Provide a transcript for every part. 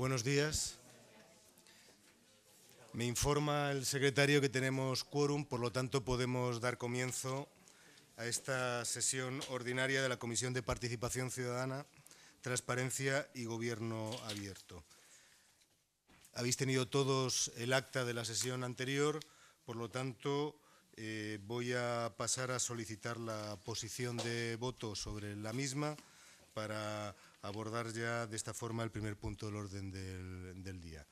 Buenos días. Me informa el secretario que tenemos quórum, por lo tanto podemos dar comienzo a esta sesión ordinaria de la Comisión de Participación Ciudadana, Transparencia y Gobierno Abierto. Habéis tenido todos el acta de la sesión anterior, por lo tanto eh, voy a pasar a solicitar la posición de voto sobre la misma para abordar ya de esta forma el primer punto del orden del, día.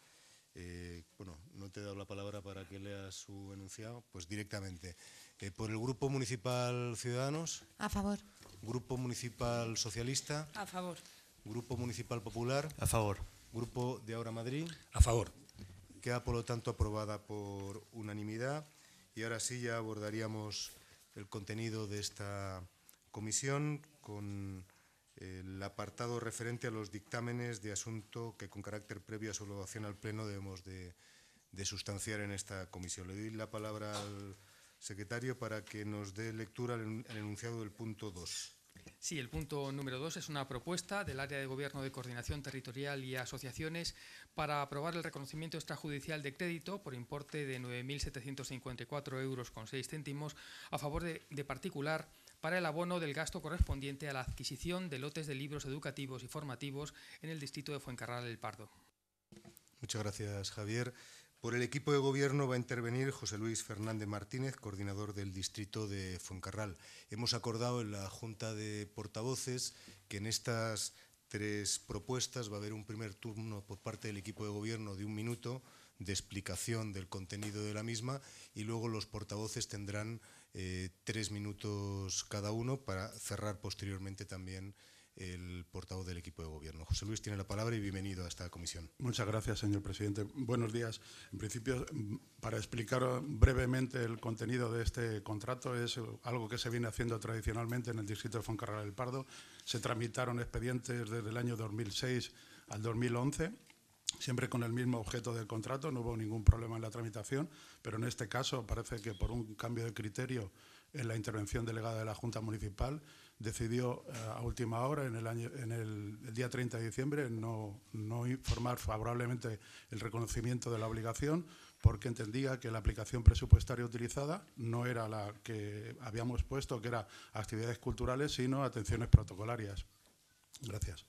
Eh, bueno, no te he dado la palabra para que leas su enunciado, pues directamente. Eh, por el Grupo Municipal Ciudadanos. A favor. Grupo Municipal Socialista. A favor. Grupo Municipal Popular. A favor. Grupo de Ahora Madrid. A favor. Queda, por lo tanto, aprobada por unanimidad. Y ahora sí ya abordaríamos el contenido de esta comisión con el apartado referente a los dictámenes de asunto que con carácter previo a su aprobación al Pleno debemos de, sustanciar en esta comisión. Le doy la palabra al secretario para que nos dé lectura al enunciado del punto 2. Sí, el punto número dos es una propuesta del Área de Gobierno de Coordinación Territorial y Asociaciones para aprobar el reconocimiento extrajudicial de crédito por importe de 9.754 euros con seis céntimos a favor de, de particular para el abono del gasto correspondiente a la adquisición de lotes de libros educativos y formativos en el distrito de Fuencarral El Pardo. Muchas gracias, Javier. Por el equipo de gobierno va a intervenir José Luis Fernández Martínez, coordinador del distrito de Fuencarral. Hemos acordado en la Junta de Portavoces que en estas tres propuestas va a haber un primer turno por parte del equipo de gobierno de un minuto de explicación del contenido de la misma y luego los portavoces tendrán eh, tres minutos cada uno para cerrar posteriormente también el portavoz del equipo de gobierno. José Luis tiene la palabra y bienvenido a esta comisión. Muchas gracias, señor presidente. Buenos días. En principio, para explicar brevemente el contenido de este contrato, es algo que se viene haciendo tradicionalmente en el distrito de Foncarral del Pardo. Se tramitaron expedientes desde el año 2006 al 2011 siempre con el mismo objeto del contrato, no hubo ningún problema en la tramitación, pero en este caso parece que por un cambio de criterio en la intervención delegada de la Junta Municipal decidió eh, a última hora, en el, día 30 de diciembre, no, no, informar favorablemente el reconocimiento de la obligación porque entendía que la aplicación presupuestaria utilizada no era la que habíamos puesto, que era actividades culturales, sino atenciones protocolarias. Gracias.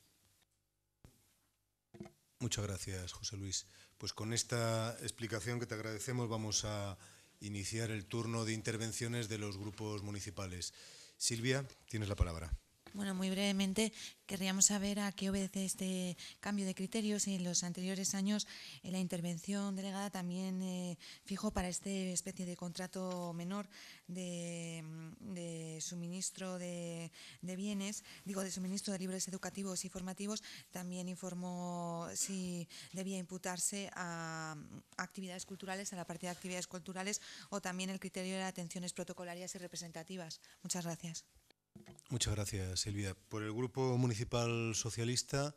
Muchas gracias, José Luis. Pues con esta explicación que te agradecemos vamos a iniciar el turno de intervenciones de los grupos municipales. Silvia, tienes la palabra. Bueno, muy brevemente, querríamos saber a qué obedece este cambio de criterios. En los anteriores años, eh, la intervención delegada también eh, fijó para este especie de contrato menor de, mm, suministro de, bienes, digo, de suministro de libros educativos y formativos, también informó si debía imputarse a mm, actividades culturales, a la parte de actividades culturales, o también el criterio de atenciones protocolarias y representativas. Muchas gracias. Muchas gracias, Silvia. Por el Grupo Municipal Socialista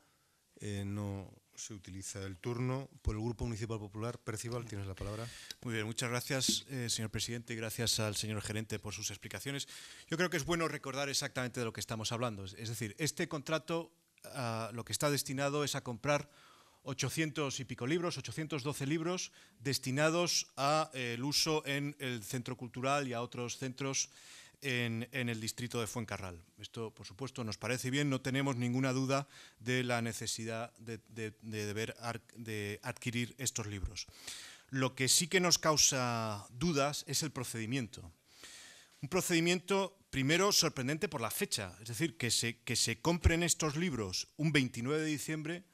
eh, no se utiliza el turno. Por el Grupo Municipal Popular, Percival, tienes la palabra. Muy bien, muchas gracias, eh, señor presidente, y gracias al señor gerente por sus explicaciones. Yo creo que es bueno recordar exactamente de lo que estamos hablando. Es decir, este contrato lo que está destinado es a comprar 800 y pico libros, 812 libros destinados al eh, uso en el centro cultural y a otros centros en, el distrito de Fuencarral. Esto, por supuesto, nos parece bien, no tenemos ninguna duda de la necesidad de, de adquirir estos libros. Lo que sí que nos causa dudas es el procedimiento. Un procedimiento, primero, sorprendente por la fecha, es decir, que se, que se compren estos libros un 29 de diciembre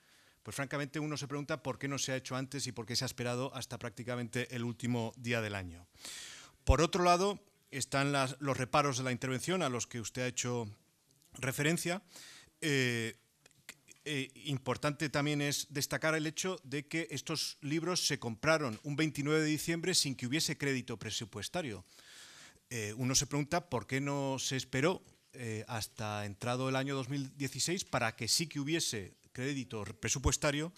pues francamente uno se pregunta por qué no se ha hecho antes y por qué se ha esperado hasta prácticamente el último día del año. Por otro lado, están los reparos de la intervención a los que usted ha hecho referencia. Eh, eh, importante también es destacar el hecho de que estos libros se compraron un 29 de diciembre sin que hubiese crédito presupuestario. Eh, uno se pregunta por qué no se esperó hasta entrado el año 2016 para que sí que hubiese crédito presupuestario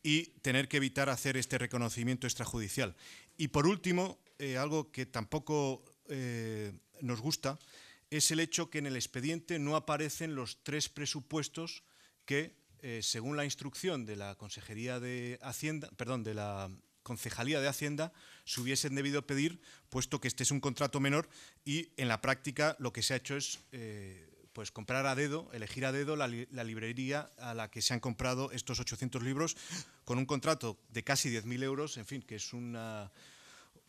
y tener que evitar hacer este reconocimiento extrajudicial. Y por último, algo que tampoco eh, nos gusta es el hecho que en el expediente no aparecen los tres presupuestos que, eh, según la instrucción de la Consejería de Hacienda, perdón, de la Concejalía de Hacienda, se hubiesen debido pedir, puesto que este es un contrato menor y en la práctica lo que se ha hecho es eh, pues comprar a dedo, elegir a dedo la, la, librería a la que se han comprado estos 800 libros con un contrato de casi 10.000 euros, en fin, que es una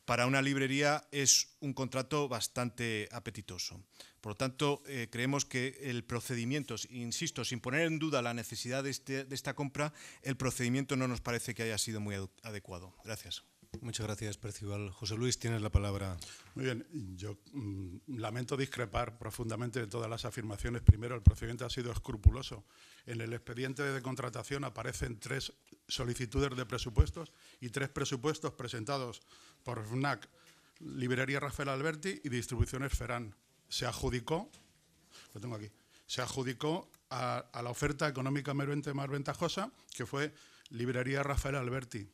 para una librería es un contrato bastante apetitoso. Por lo tanto, eh, creemos que el procedimiento, insisto, sin poner en duda la necesidad este, de, esta compra, el procedimiento no nos parece que haya sido muy adecuado. Gracias. Muchas gracias, Percival. José Luis, tienes la palabra. Muy bien, yo mm, lamento discrepar profundamente de todas las afirmaciones. Primero, el procedimiento ha sido escrupuloso. En el expediente de contratación aparecen tres solicitudes de presupuestos y tres presupuestos presentados por FNAC, librería Rafael Alberti y distribuciones Ferán. Se adjudicó, lo tengo aquí, se adjudicó a, la oferta económicamente más ventajosa, que fue librería Rafael Alberti,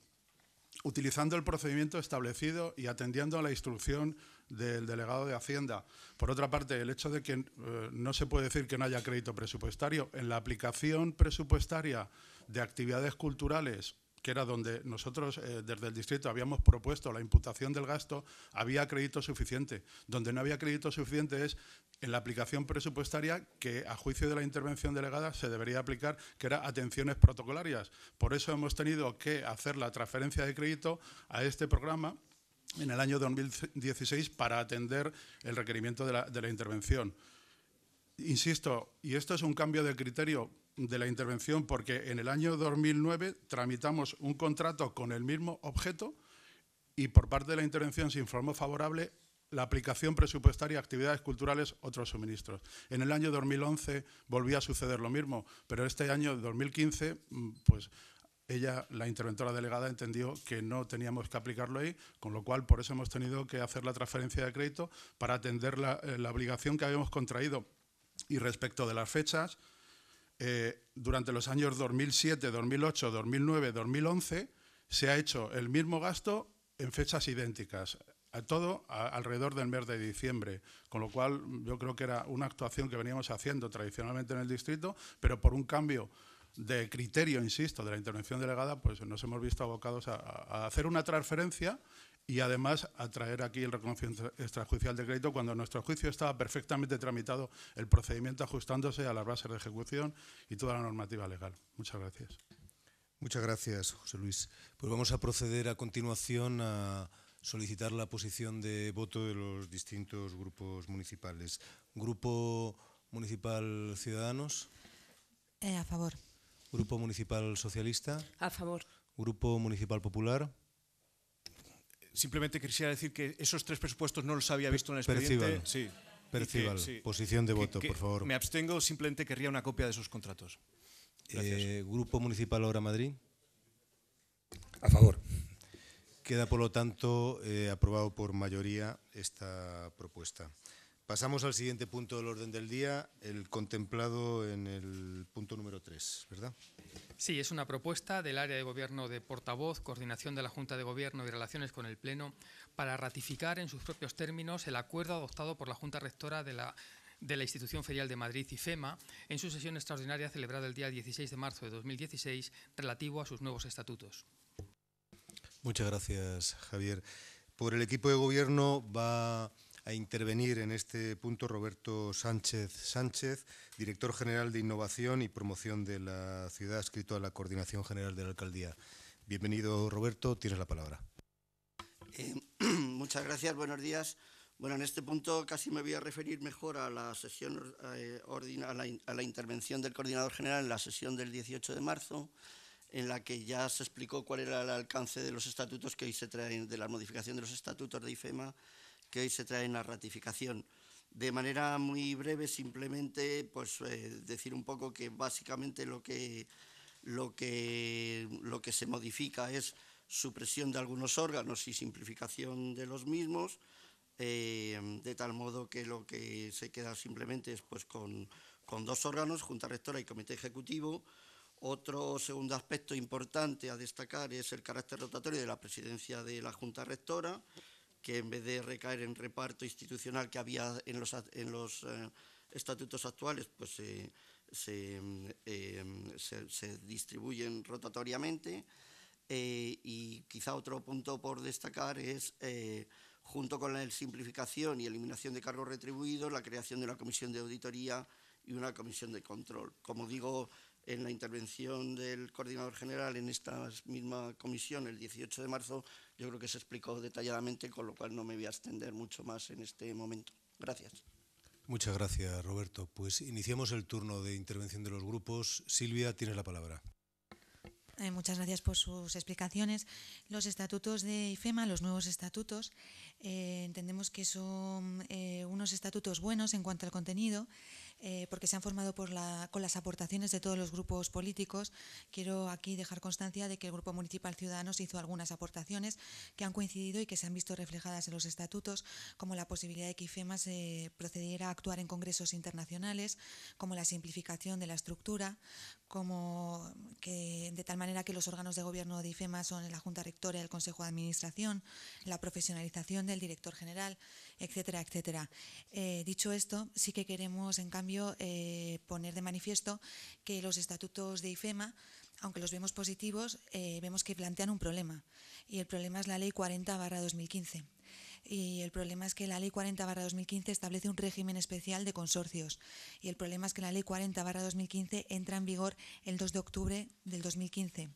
utilizando el procedimiento establecido y atendiendo a la instrucción del delegado de Hacienda. Por otra parte, el hecho de que eh, no se puede decir que no haya crédito presupuestario, en la aplicación presupuestaria de actividades culturales que era donde nosotros eh, desde el distrito habíamos propuesto la imputación del gasto, había crédito suficiente. Donde no había crédito suficiente es en la aplicación presupuestaria que a juicio de la intervención delegada se debería aplicar, que era atenciones protocolarias. Por eso hemos tenido que hacer la transferencia de crédito a este programa en el año 2016 para atender el requerimiento de la intervención. Insisto, y esto es un cambio de criterio de la intervención porque en el año 2009 tramitamos un contrato con el mismo objeto y por parte de la intervención se informó favorable la aplicación presupuestaria actividades culturales, otros suministros. En el año 2011 volvía a suceder lo mismo, pero este año 2015, mm, pues ella, la interventora delegada, entendió que no teníamos que aplicarlo ahí, con lo cual por eso hemos tenido que hacer la transferencia de crédito para atender la, eh, la obligación que habíamos contraído. Y respecto de las fechas, eh, durante los años 2007, 2008, 2009, 2011, se ha hecho el mismo gasto en fechas idénticas, a todo alrededor del mes de diciembre, con lo cual yo creo que era una actuación que veníamos haciendo tradicionalmente en el distrito, pero por un cambio de criterio, insisto, de la intervención delegada, pues nos hemos visto abocados a hacer una transferencia y además atraer aquí el reconocimiento extrajudicial de crédito cuando nuestro juicio estaba perfectamente tramitado el procedimiento ajustándose a las bases de ejecución y toda la normativa legal. Muchas gracias. Muchas gracias, José Luis. Pues vamos a proceder a continuación a solicitar la posición de voto de los distintos grupos municipales. Grupo Municipal Ciudadanos. Eh, a favor. Grupo Municipal Socialista. A favor. Grupo Municipal Popular simplemente quisiera decir que esos tres presupuestos no los había visto en el expediente. Sí. Posición de voto, por favor. Me abstengo, simplemente querría una copia de esos contratos. Eh, Grupo Municipal Ahora Madrid. A favor. Queda, por lo tanto, eh, aprobado por mayoría esta propuesta. Pasamos al siguiente punto del orden del día, el contemplado en el punto número 3, ¿verdad? Sí, es una propuesta del área de gobierno de portavoz, coordinación de la Junta de Gobierno y relaciones con el Pleno, para ratificar en sus propios términos el acuerdo adoptado por la Junta Rectora de la de la Institución Ferial de Madrid, y FEMA en su sesión extraordinaria celebrada el día 16 de marzo de 2016, relativo a sus nuevos estatutos. Muchas gracias, Javier. Por el equipo de gobierno va a intervenir en este punto Roberto Sánchez Sánchez, director general de Innovación y Promoción de la Ciudad, escrito a la Coordinación General de la Alcaldía. Bienvenido, Roberto, tienes la palabra. Eh, muchas gracias, buenos días. Bueno, en este punto casi me voy a referir mejor a la sesión eh, a, la, a la intervención del coordinador general en la sesión del 18 de marzo, en la que ya se explicó cuál era el alcance de los estatutos que hoy se traen, de la modificación de los estatutos de IFEMA que hoy se traen la ratificación. De manera muy breve, simplemente pues, eh, decir un poco que básicamente lo que, lo, que, lo que se modifica es supresión de algunos órganos y simplificación de los mismos, eh, de tal modo que lo que se queda simplemente es pues, con, con dos órganos, Junta Rectora y Comité Ejecutivo. Otro segundo aspecto importante a destacar es el carácter rotatorio de la presidencia de la Junta Rectora que en vez de recaer en reparto institucional que había en los, en los eh, estatutos actuales, pues se, se, em, se, distribuyen rotatoriamente. Eh, y quizá otro punto por destacar es eh, junto con la simplificación y eliminación de cargos retribuidos, la creación de una comisión de auditoría y una comisión de control. Como digo en la intervención del coordinador general en esta misma comisión el 18 de marzo, yo creo que se explicó detalladamente, con lo cual no me voy a extender mucho más en este momento. Gracias. Muchas gracias, Roberto. Pues iniciamos el turno de intervención de los grupos. Silvia, tienes la palabra. Eh, muchas gracias por sus explicaciones. Los estatutos de IFEMA, los nuevos estatutos, eh, entendemos que son eh, unos estatutos buenos en cuanto al contenido eh, porque se han formado con las aportaciones de todos los grupos políticos. Quiero aquí dejar constancia de que el Grupo Municipal Ciudadanos hizo algunas aportaciones que han coincidido y que se han visto reflejadas en los estatutos, como la posibilidad de que IFEMA se procediera a actuar en congresos internacionales, como la simplificación de la estructura, como que de tal manera que los órganos de gobierno de IFEMA son la Junta Rectora y el Consejo de Administración, la profesionalización del director general etcétera, etcétera. Eh, dicho esto, sí que queremos, en cambio, eh, poner de manifiesto que los estatutos de IFEMA, aunque los vemos positivos, eh, vemos que plantean un problema, y el problema es la Ley 40-2015 y el problema es que la Ley 40 2015 establece un régimen especial de consorcios y el problema es que la Ley 40 2015 entra en vigor el 2 de octubre del 2015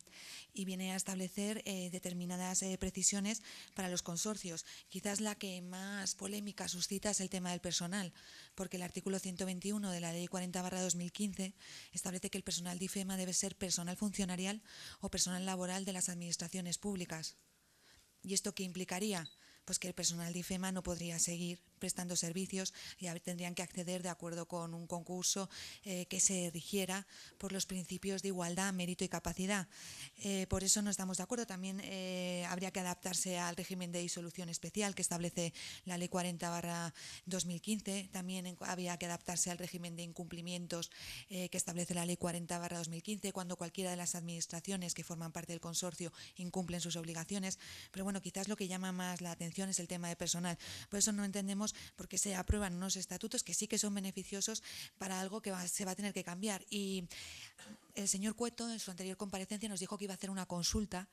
y viene a establecer eh, determinadas eh, precisiones para los consorcios. Quizás la que más polémica suscita es el tema del personal, porque el artículo 121 de la Ley 40 2015 establece que el personal de debe ser personal funcionarial o personal laboral de las administraciones públicas. ¿Y esto qué implicaría? pues que el personal de Fema no podría seguir prestando servicios y tendrían que acceder de acuerdo con un concurso eh, que se rigiera por los principios de igualdad, mérito y capacidad. Eh, por eso no estamos de acuerdo. También eh, habría que adaptarse al régimen de disolución especial que establece la Ley 40-2015. También había que adaptarse al régimen de incumplimientos que establece la Ley 40-2015 cuando cualquiera de las administraciones que forman parte del consorcio incumplen sus obligaciones. Pero bueno, quizás lo que llama más la atención es el tema de personal. Por eso no entendemos porque se aprueban unos estatutos que sí que son beneficiosos para algo que se va a tener que cambiar. Y el señor Cueto, en su anterior comparecencia, nos dijo que iba a hacer una consulta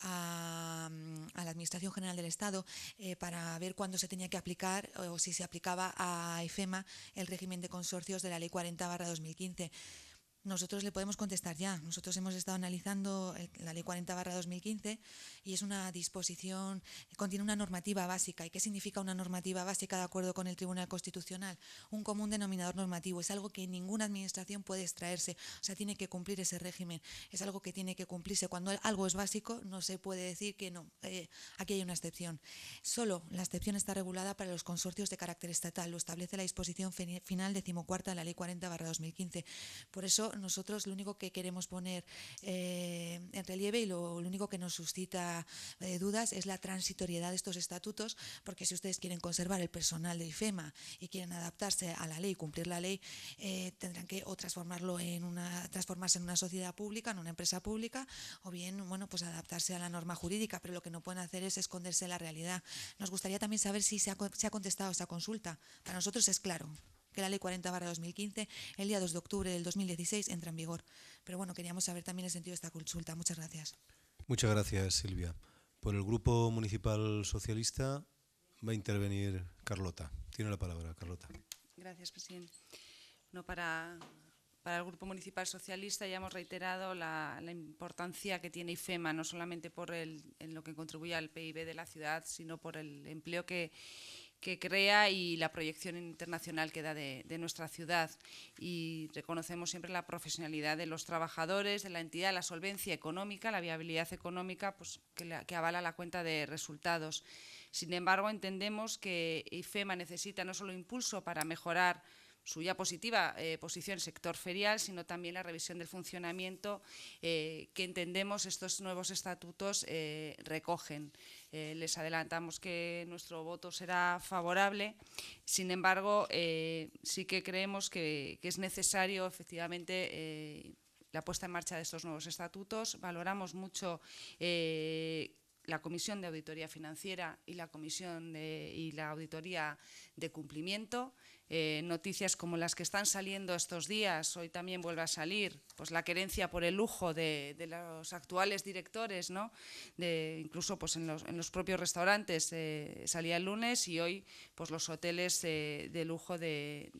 a, la Administración General del Estado eh, para ver cuándo se tenía que aplicar eh, o si se aplicaba a IFEMA el régimen de consorcios de la Ley 40-2015 nosotros le podemos contestar ya. Nosotros hemos estado analizando la Ley 40 2015 y es una disposición, contiene una normativa básica. ¿Y qué significa una normativa básica de acuerdo con el Tribunal Constitucional? Un común denominador normativo. Es algo que ninguna administración puede extraerse. O sea, tiene que cumplir ese régimen. Es algo que tiene que cumplirse. Cuando algo es básico, no se puede decir que no. Eh, aquí hay una excepción. Solo la excepción está regulada para los consorcios de carácter estatal. Lo establece la disposición final decimocuarta de la Ley 40 2015. Por eso nosotros lo único que queremos poner eh, en relieve y lo, único que nos suscita eh, dudas es la transitoriedad de estos estatutos, porque si ustedes quieren conservar el personal de IFEMA y quieren adaptarse a la ley, cumplir la ley, eh, tendrán que o transformarlo en una, transformarse en una sociedad pública, en una empresa pública, o bien bueno, pues adaptarse a la norma jurídica, pero lo que no pueden hacer es esconderse la realidad. Nos gustaría también saber si se ha, se ha contestado esa consulta. Para nosotros es claro que la Ley 40 barra 2015 el día 2 de octubre del 2016 entra en vigor. Pero bueno, queríamos saber también el sentido de esta consulta. Muchas gracias. Muchas gracias, Silvia. Por el Grupo Municipal Socialista va a intervenir Carlota. Tiene la palabra, Carlota. Gracias, presidente. No, para, para el Grupo Municipal Socialista ya hemos reiterado la, la importancia que tiene IFEMA, no solamente por el, en lo que contribuye al PIB de la ciudad, sino por el empleo que que crea y la proyección internacional que da de, nuestra ciudad. Y reconocemos siempre la profesionalidad de los trabajadores, de la entidad, la solvencia económica, la viabilidad económica pues, que, avala la cuenta de resultados. Sin embargo, entendemos que IFEMA necesita no solo impulso para mejorar su ya positiva en eh, el sector ferial, sino también la revisión del funcionamiento eh, que entendemos estos nuevos estatutos eh, recogen. Eh, les adelantamos que nuestro voto será favorable. Sin embargo, eh, sí que creemos que, es necesario efectivamente eh, la puesta en marcha de estos nuevos estatutos. Valoramos mucho la Comisión de Auditoría Financiera y la Comisión de, y la Auditoría de Cumplimiento. Eh, noticias como las que están saliendo estos días, hoy también vuelve a salir, pues la querencia por el lujo de, los actuales directores, ¿no? de, incluso pues en, los, propios restaurantes eh, salía el lunes y hoy pues los hoteles eh, de lujo de,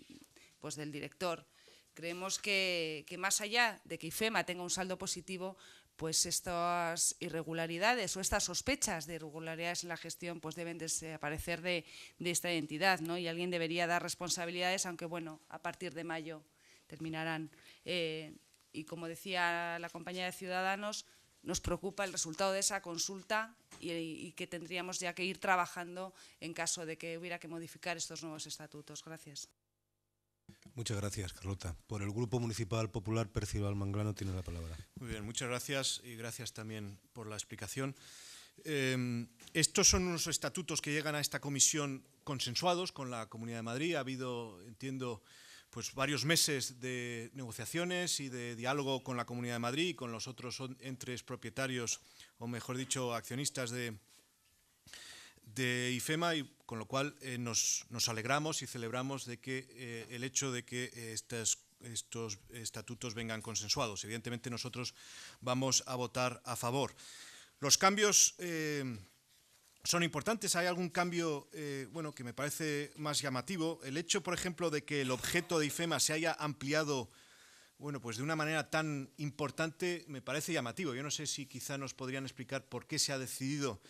pues del director. Creemos que, que más allá de que IFEMA tenga un saldo positivo, pues estas irregularidades o estas sospechas de irregularidades en la gestión pues deben desaparecer de, esta identidad. ¿no? y alguien debería dar responsabilidades, aunque bueno, a partir de mayo terminarán. Eh, y como decía la compañía de Ciudadanos, nos preocupa el resultado de esa consulta y, que tendríamos ya que ir trabajando en caso de que hubiera que modificar estos nuevos estatutos. Gracias. Muchas gracias, Carlota. Por el Grupo Municipal Popular, Percival Manglano tiene la palabra. Muy bien, muchas gracias y gracias también por la explicación. Eh, estos son unos estatutos que llegan a esta comisión consensuados con la Comunidad de Madrid. Ha habido, entiendo, pues varios meses de negociaciones y de diálogo con la Comunidad de Madrid y con los otros entres propietarios, o mejor dicho, accionistas de, de IFEMA, y con lo cual eh, nos, alegramos y celebramos de que eh, el hecho de que eh, estos estatutos vengan consensuados. Evidentemente nosotros vamos a votar a favor. Los cambios son importantes. Hay algún cambio bueno, que me parece más llamativo. El hecho, por ejemplo, de que el objeto de IFEMA se haya ampliado bueno, pues de una manera tan importante me parece llamativo. Yo no sé si quizá nos podrían explicar por qué se ha decidido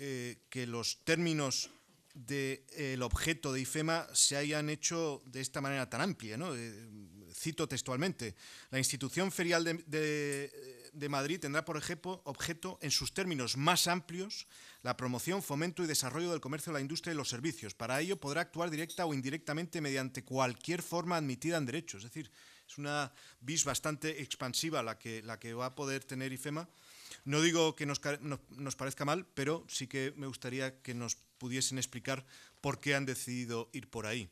eh, que los términos del objeto de IFEMA se hayan hecho de esta manera tan amplia. Eh, cito textualmente, la institución ferial de, Madrid tendrá por ejemplo, objeto en sus términos más amplios la promoción, fomento y desarrollo del comercio, la industria y los servicios. Para ello podrá actuar directa o indirectamente mediante cualquier forma admitida en derecho. Es decir, es una vis bastante expansiva la que, la que va a poder tener IFEMA no digo que nos, parezca mal, pero sí que me gustaría que nos pudiesen explicar por qué han decidido ir por ahí.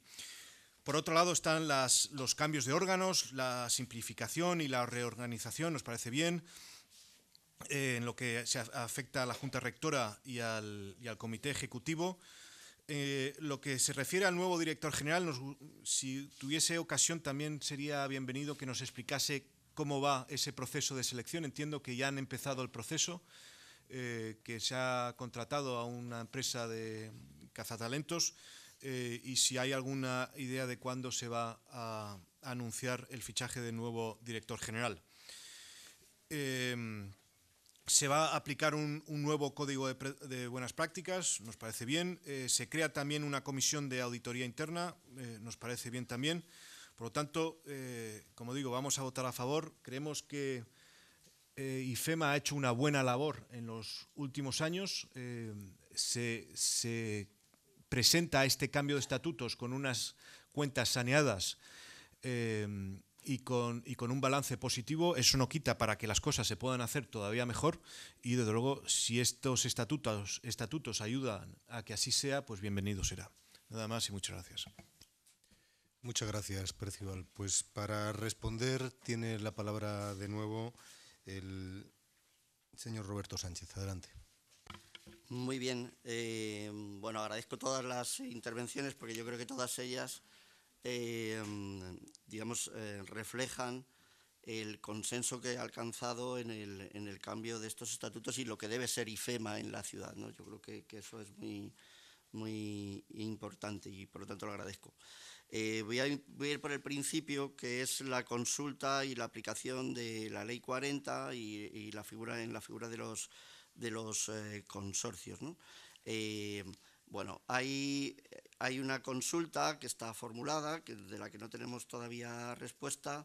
Por otro lado están las, los cambios de órganos, la simplificación y la reorganización, nos parece bien, eh, en lo que se afecta a la Junta Rectora y al, Comité Ejecutivo. Eh, lo que se refiere al nuevo director general, si tuviese ocasión también sería bienvenido que nos explicase cómo va ese proceso de selección. Entiendo que ya han empezado el proceso, eh, que se ha contratado a una empresa de cazatalentos eh, y si hay alguna idea de cuándo se va a, anunciar el fichaje de nuevo director general. Em, se va a aplicar un, nuevo código de, buenas prácticas, nos parece bien. Eh, se crea también una comisión de auditoría interna, nos parece bien también. Por lo tanto, eh, como digo, vamos a votar a favor. Creemos que eh, IFEMA ha hecho una buena labor en los últimos años. Eh, se, presenta este cambio de estatutos con unas cuentas saneadas y con, un balance positivo, eso no quita para que las cosas se puedan hacer todavía mejor y desde luego si estos estatutos ayudan a que así sea, pues bienvenido será. Nada más y muchas gracias. Muchas gracias, Percival. Pues para responder tiene la palabra de nuevo el señor Roberto Sánchez. Adelante. Muy bien. Eh, bueno, agradezco todas las intervenciones porque yo creo que todas ellas, eh, digamos, eh, reflejan el consenso que ha alcanzado en el, cambio de estos estatutos y lo que debe ser IFEMA en la ciudad. Yo creo que, eso es muy, muy importante y por lo tanto lo agradezco. Eh, voy, a, ir por el principio, que es la consulta y la aplicación de la Ley 40 y, la figura en la figura de los, de los eh, consorcios. ¿no? Eh, bueno, hay, hay una consulta que está formulada, que, de la que no tenemos todavía respuesta,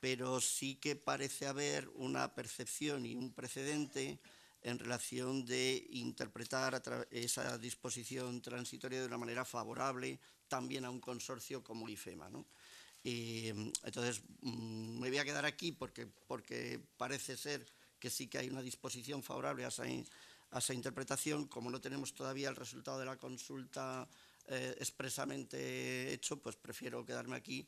pero sí que parece haber una percepción y un precedente en relación de interpretar esa disposición transitoria de una manera favorable también a un consorcio como IFEMA. ¿no? Y, entonces, mm, me voy a quedar aquí porque, porque parece ser que sí que hay una disposición favorable a esa, interpretación. Como no tenemos todavía el resultado de la consulta eh, expresamente hecho, pues prefiero quedarme aquí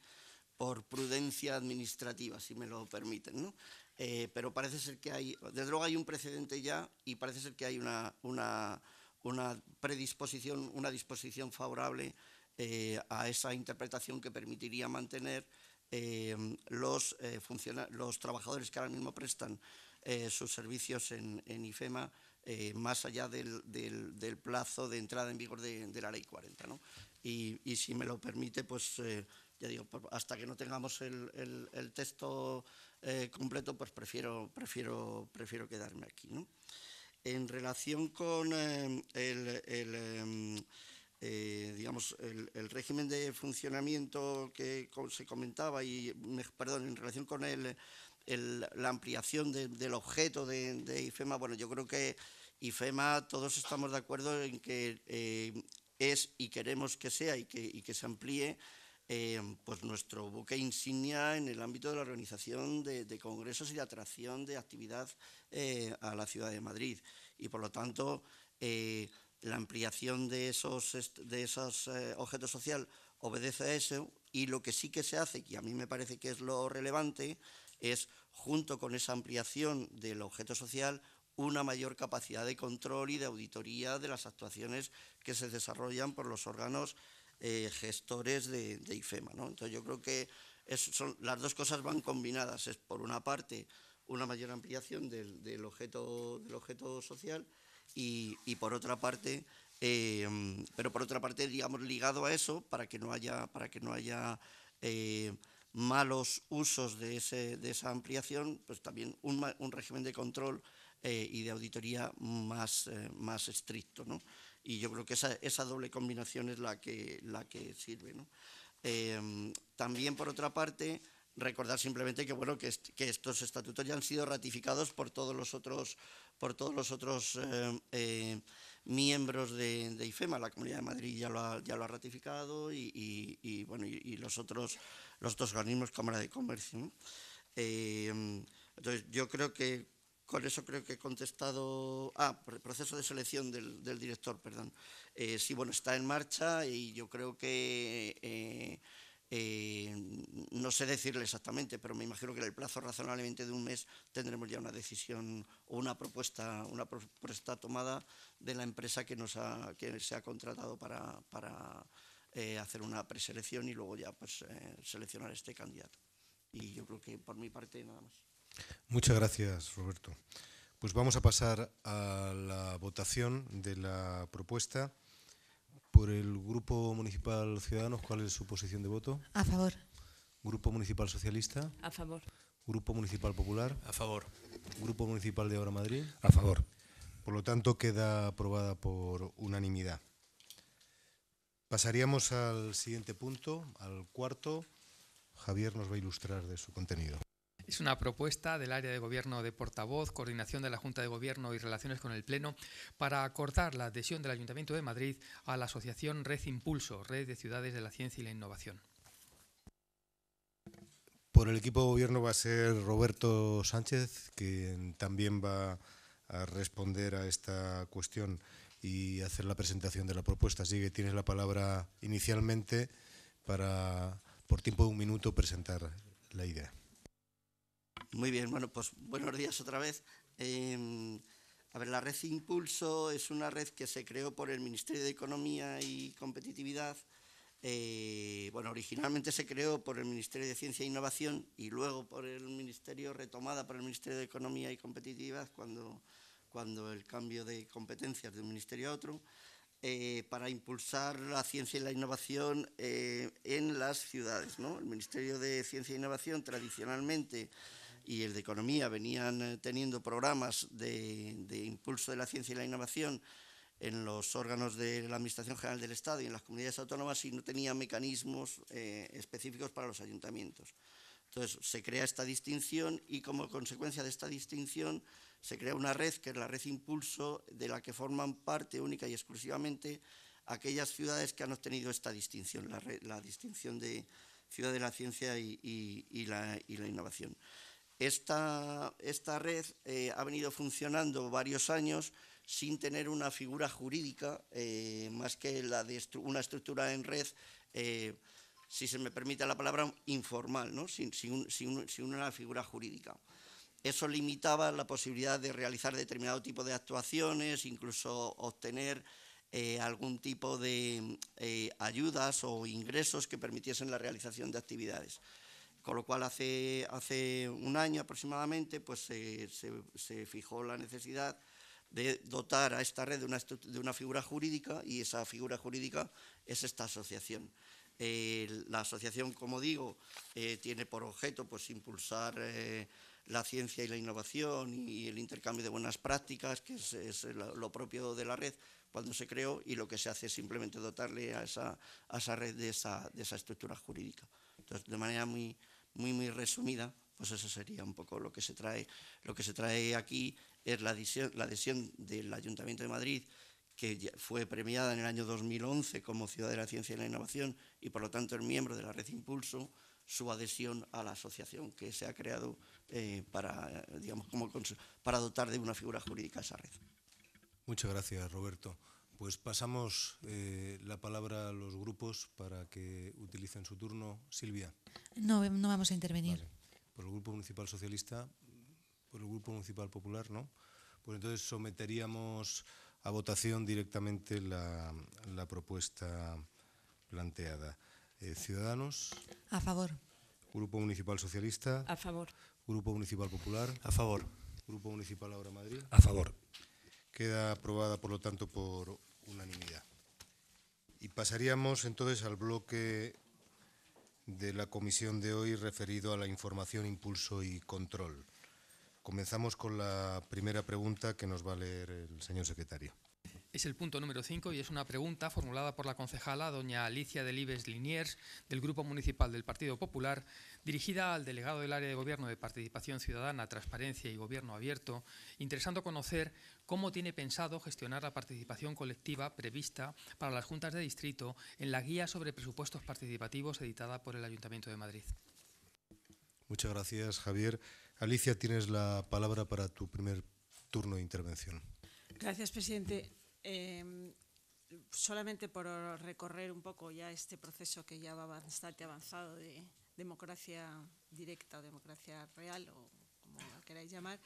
por prudencia administrativa, si me lo permiten. ¿no? Eh, pero parece ser que hay, desde luego hay un precedente ya y parece ser que hay una, una predisposición, una disposición favorable eh, a esa interpretación que permitiría mantener eh, los, eh, los trabajadores que ahora mismo prestan sus servicios en, IFEMA más allá del, plazo de entrada en vigor de, la Ley 40. Y, si me lo permite, pues ya digo, hasta que no tengamos el, texto completo, pues prefiero, prefiero, prefiero quedarme aquí. ¿no? En relación con el em, eh, digamos, el, régimen de funcionamiento que se comentaba y, perdón, en relación con el, la ampliación del objeto de, IFEMA, bueno, yo creo que IFEMA todos estamos de acuerdo en que eh, es y queremos que sea y que, y que se amplíe eh, pues nuestro buque insignia en el ámbito de la organización de, congresos y de atracción de actividad a la ciudad de Madrid. Y por lo tanto, la ampliación de esos, de esos eh, objetos sociales obedece a eso y lo que sí que se hace, y a mí me parece que es lo relevante, es junto con esa ampliación del objeto social una mayor capacidad de control y de auditoría de las actuaciones que se desarrollan por los órganos eh, gestores de, IFEMA. Entonces yo creo que las dos cosas van combinadas. Es por una parte una mayor ampliación del, objeto, del objeto social y, por otra parte, eh, pero por otra parte, digamos, ligado a eso, para que no haya, para que no haya eh, malos usos de, ese, de, esa ampliación, pues también un, un régimen de control eh, y de auditoría más, más estricto. ¿no? Y yo creo que esa, esa, doble combinación es la que, la que sirve. ¿no? también, por otra parte, recordar simplemente que, bueno, que, estos estatutos ya han sido ratificados por todos los otros, por todos los otros eh, eh, miembros de, IFEMA. La Comunidad de Madrid ya lo ha, ya lo ha ratificado y, bueno, y, los, otros, los otros organismos, Cámara de Comercio. Eh, entonces, yo creo que con eso creo que he contestado... Ah, proceso de selección del, del director, perdón. sí, bueno, está en marcha y yo creo que eh, no sé decirle exactamente, pero me imagino que en el plazo razonablemente de un mes tendremos ya una decisión o una propuesta, una propuesta tomada de la empresa que, nos ha, que se ha contratado para, eh, hacer una preselección y luego ya pues, eh, seleccionar este candidato. Y yo creo que por mi parte nada más. Muchas gracias, Roberto. Pues vamos a pasar a la votación de la propuesta. Por el Grupo Municipal Ciudadanos, ¿cuál es su posición de voto? A favor. Grupo Municipal Socialista. A favor. Grupo Municipal Popular. A favor. Grupo Municipal de Ahora Madrid. A favor. Por lo tanto, queda aprobada por unanimidad. Pasaríamos al siguiente punto, al cuarto. Javier nos va a ilustrar de su contenido. Es una propuesta del área de gobierno de portavoz, coordinación de la Junta de Gobierno y relaciones con el Pleno para acortar la adhesión del Ayuntamiento de Madrid a la asociación Red Impulso, Red de Ciudades de la Ciencia y la Innovación. Por el equipo de gobierno va a ser Roberto Sánchez, quien también va a responder a esta cuestión y hacer la presentación de la propuesta. Así que tienes la palabra inicialmente para, por tiempo de un minuto, presentar la idea. Muy bien, bueno, pues buenos días otra vez. Em, a ver, la red Impulso es una red que se creó por el Ministerio de Economía y Competitividad. Eh, bueno, originalmente se creó por el Ministerio de Ciencia e Innovación y luego por el Ministerio, retomada por el Ministerio de Economía y Competitividad cuando, cuando el cambio de competencias de un ministerio a otro, eh, para impulsar la ciencia y la innovación eh, en las ciudades. El Ministerio de Ciencia e Innovación tradicionalmente y el de Economía venían eh, teniendo programas de, impulso de la ciencia y la innovación en los órganos de la Administración General del Estado y en las comunidades autónomas y no tenía mecanismos eh, específicos para los ayuntamientos. Entonces, se crea esta distinción y como consecuencia de esta distinción se crea una red, que es la red Impulso, de la que forman parte única y exclusivamente aquellas ciudades que han obtenido esta distinción, la, distinción de ciudad de la ciencia y la innovación. Esta, red eh, ha venido funcionando varios años sin tener una figura jurídica eh, más que la de una estructura en red, eh, si se me permite la palabra, informal, sin, una figura jurídica. Eso limitaba la posibilidad de realizar determinado tipo de actuaciones, incluso obtener algún tipo de ayudas o ingresos que permitiesen la realización de actividades. Con lo cual, hace, hace un año aproximadamente, pues se, se, fijó la necesidad de dotar a esta red de una, de una, figura jurídica y esa figura jurídica es esta asociación. la asociación, como digo, eh, tiene por objeto pues, impulsar eh, la ciencia y la innovación y el intercambio de buenas prácticas, que es, lo propio de la red cuando se creó, y lo que se hace es simplemente dotarle a esa, a esa red de esa, de esa estructura jurídica. Entonces, de manera muy, muy, muy resumida, pues eso sería un poco lo que se trae. Lo que se trae aquí es la adhesión, del Ayuntamiento de Madrid, que fue premiada en el año 2011 como Ciudad de la Ciencia y la Innovación y por lo tanto el miembro de la red Impulso, su adhesión a la asociación que se ha creado eh, para, digamos, como para dotar de una figura jurídica a esa red. Muchas gracias, Roberto pues pasamos eh, la palabra a los grupos para que utilicen su turno. Silvia. No, no vamos a intervenir. Por el Grupo Municipal Socialista, por el Grupo Municipal Popular, ¿no? Pues entonces someteríamos a votación directamente la, propuesta planteada. Eh, ¿Ciudadanos? A favor. Grupo Municipal Socialista. A favor. Grupo Municipal Popular. A favor. Grupo Municipal Ahora Madrid. A favor. Queda aprobada, por lo tanto, por unanimidad. Y pasaríamos entonces al bloque de la comisión de hoy referido a la información, impulso y control. Comenzamos con la primera pregunta que nos va a leer el señor secretario. Es el punto número 5 y es una pregunta formulada por la concejala doña Alicia Delibes Liniers del Grupo Municipal del Partido Popular dirigida al delegado del área de gobierno de participación ciudadana, transparencia y gobierno abierto, interesando conocer cómo tiene pensado gestionar la participación colectiva prevista para las juntas de distrito en la guía sobre presupuestos participativos editada por el Ayuntamiento de Madrid. Muchas gracias, Javier. Alicia, tienes la palabra para tu primer turno de intervención. Gracias, presidente. Em, solamente por recorrer un poco ya este proceso que ya va bastante avanzado de, democracia directa o democracia real o como la queráis llamar,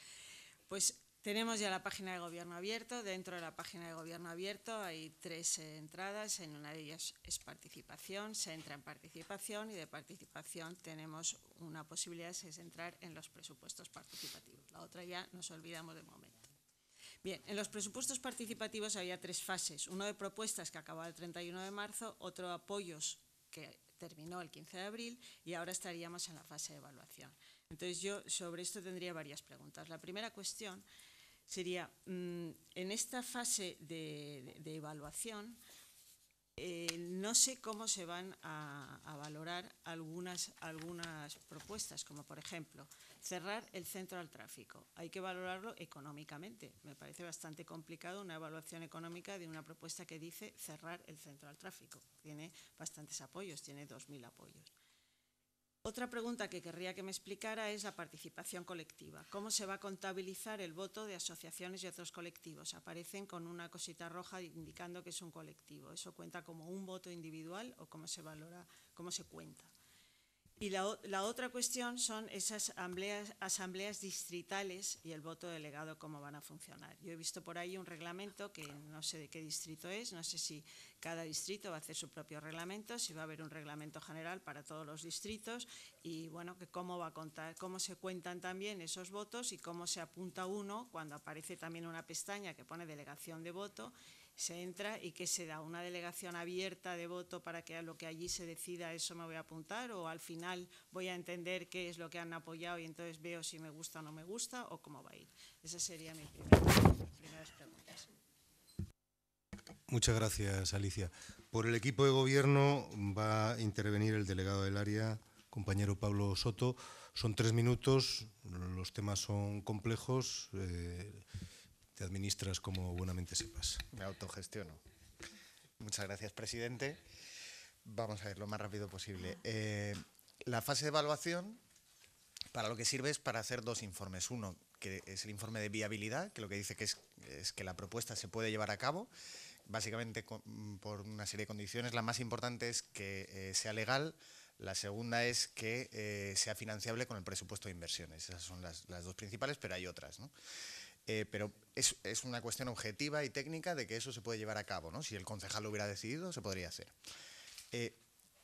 pues tenemos ya la página de gobierno abierto. Dentro de la página de gobierno abierto hay tres entradas. En una de ellas es participación. Se entra en participación y de participación tenemos una posibilidad es entrar en los presupuestos participativos. La otra ya nos olvidamos de momento. Bien, en los presupuestos participativos había tres fases. Uno de propuestas que acababa el 31 de marzo, otro apoyos que terminó el 15 de abril y ahora estaríamos en la fase de evaluación. Entonces yo sobre esto tendría varias preguntas. La primera cuestión sería, mm, en esta fase de, evaluación, eh, no sé cómo se van a, a, valorar algunas, algunas propuestas, como por ejemplo cerrar el centro al tráfico. Hay que valorarlo económicamente. Me parece bastante complicado una evaluación económica de una propuesta que dice cerrar el centro al tráfico. Tiene bastantes apoyos, tiene 2.000 apoyos. Otra pregunta que querría que me explicara es la participación colectiva. ¿Cómo se va a contabilizar el voto de asociaciones y otros colectivos? Aparecen con una cosita roja indicando que es un colectivo. ¿Eso cuenta como un voto individual o cómo se valora, cómo se cuenta? Y la, otra cuestión son esas asambleas, asambleas, distritales y el voto delegado, cómo van a funcionar. Yo he visto por ahí un reglamento que no sé de qué distrito es, no sé si cada distrito va a hacer su propio reglamento, si va a haber un reglamento general para todos los distritos y bueno, que cómo va a contar, cómo se cuentan también esos votos y cómo se apunta uno cuando aparece también una pestaña que pone delegación de voto se entra y que se da, una delegación abierta de voto para que a lo que allí se decida eso me voy a apuntar o al final voy a entender qué es lo que han apoyado y entonces veo si me gusta o no me gusta o cómo va a ir. Esas serían mis primeras preguntas. Muchas gracias, Alicia. Por el equipo de gobierno va a intervenir el delegado del área, compañero Pablo Soto. Son tres minutos, los temas son complejos. Eh, te administras como buenamente sepas. Me autogestiono. Muchas gracias, presidente. Vamos a ver lo más rápido posible. Eh, la fase de evaluación para lo que sirve es para hacer dos informes. Uno, que es el informe de viabilidad, que lo que dice que es, que la propuesta se puede llevar a cabo, básicamente por una serie de condiciones. La más importante es que eh, sea legal, la segunda es que eh, sea financiable con el presupuesto de inversiones. Esas son las, las dos principales, pero hay otras. ¿no? Eh, pero es, es, una cuestión objetiva y técnica de que eso se puede llevar a cabo, ¿no? Si el concejal lo hubiera decidido, se podría hacer. Eh,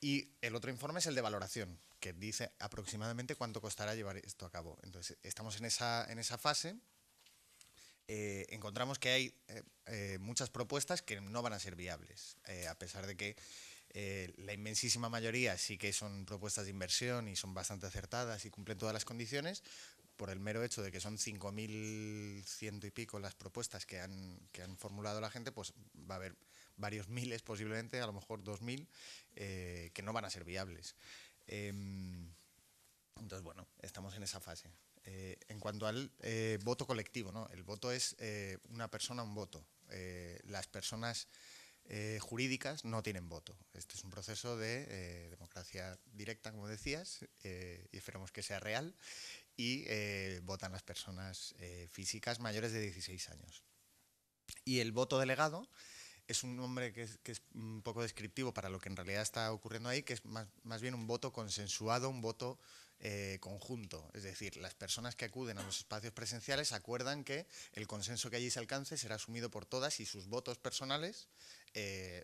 y el otro informe es el de valoración, que dice aproximadamente cuánto costará llevar esto a cabo. Entonces, estamos en esa, en esa fase. Eh, encontramos que hay muchas propuestas que no van a ser viables, a pesar de que la inmensísima mayoría sí que son propuestas de inversión y son bastante acertadas y cumplen todas las condiciones, por el mero hecho de que son 5.100 y pico las propuestas que han, que han formulado la gente, pues va a haber varios miles posiblemente, a lo mejor 2.000, eh, que no van a ser viables. Em, entonces, bueno, estamos en esa fase. Eh, en cuanto al eh, voto colectivo, ¿no? el voto es una persona, un voto. las personas... jurídicas no tienen voto. Este es un proceso de democracia directa, como decías, y esperemos que sea real y eh, votan las personas eh, físicas mayores de 16 años. Y el voto delegado es un nombre que es, un poco descriptivo para lo que en realidad está ocurriendo ahí, que es más, bien un voto consensuado, un voto eh, conjunto. Es decir, las personas que acuden a los espacios presenciales acuerdan que el consenso que allí se alcance será asumido por todas y sus votos personales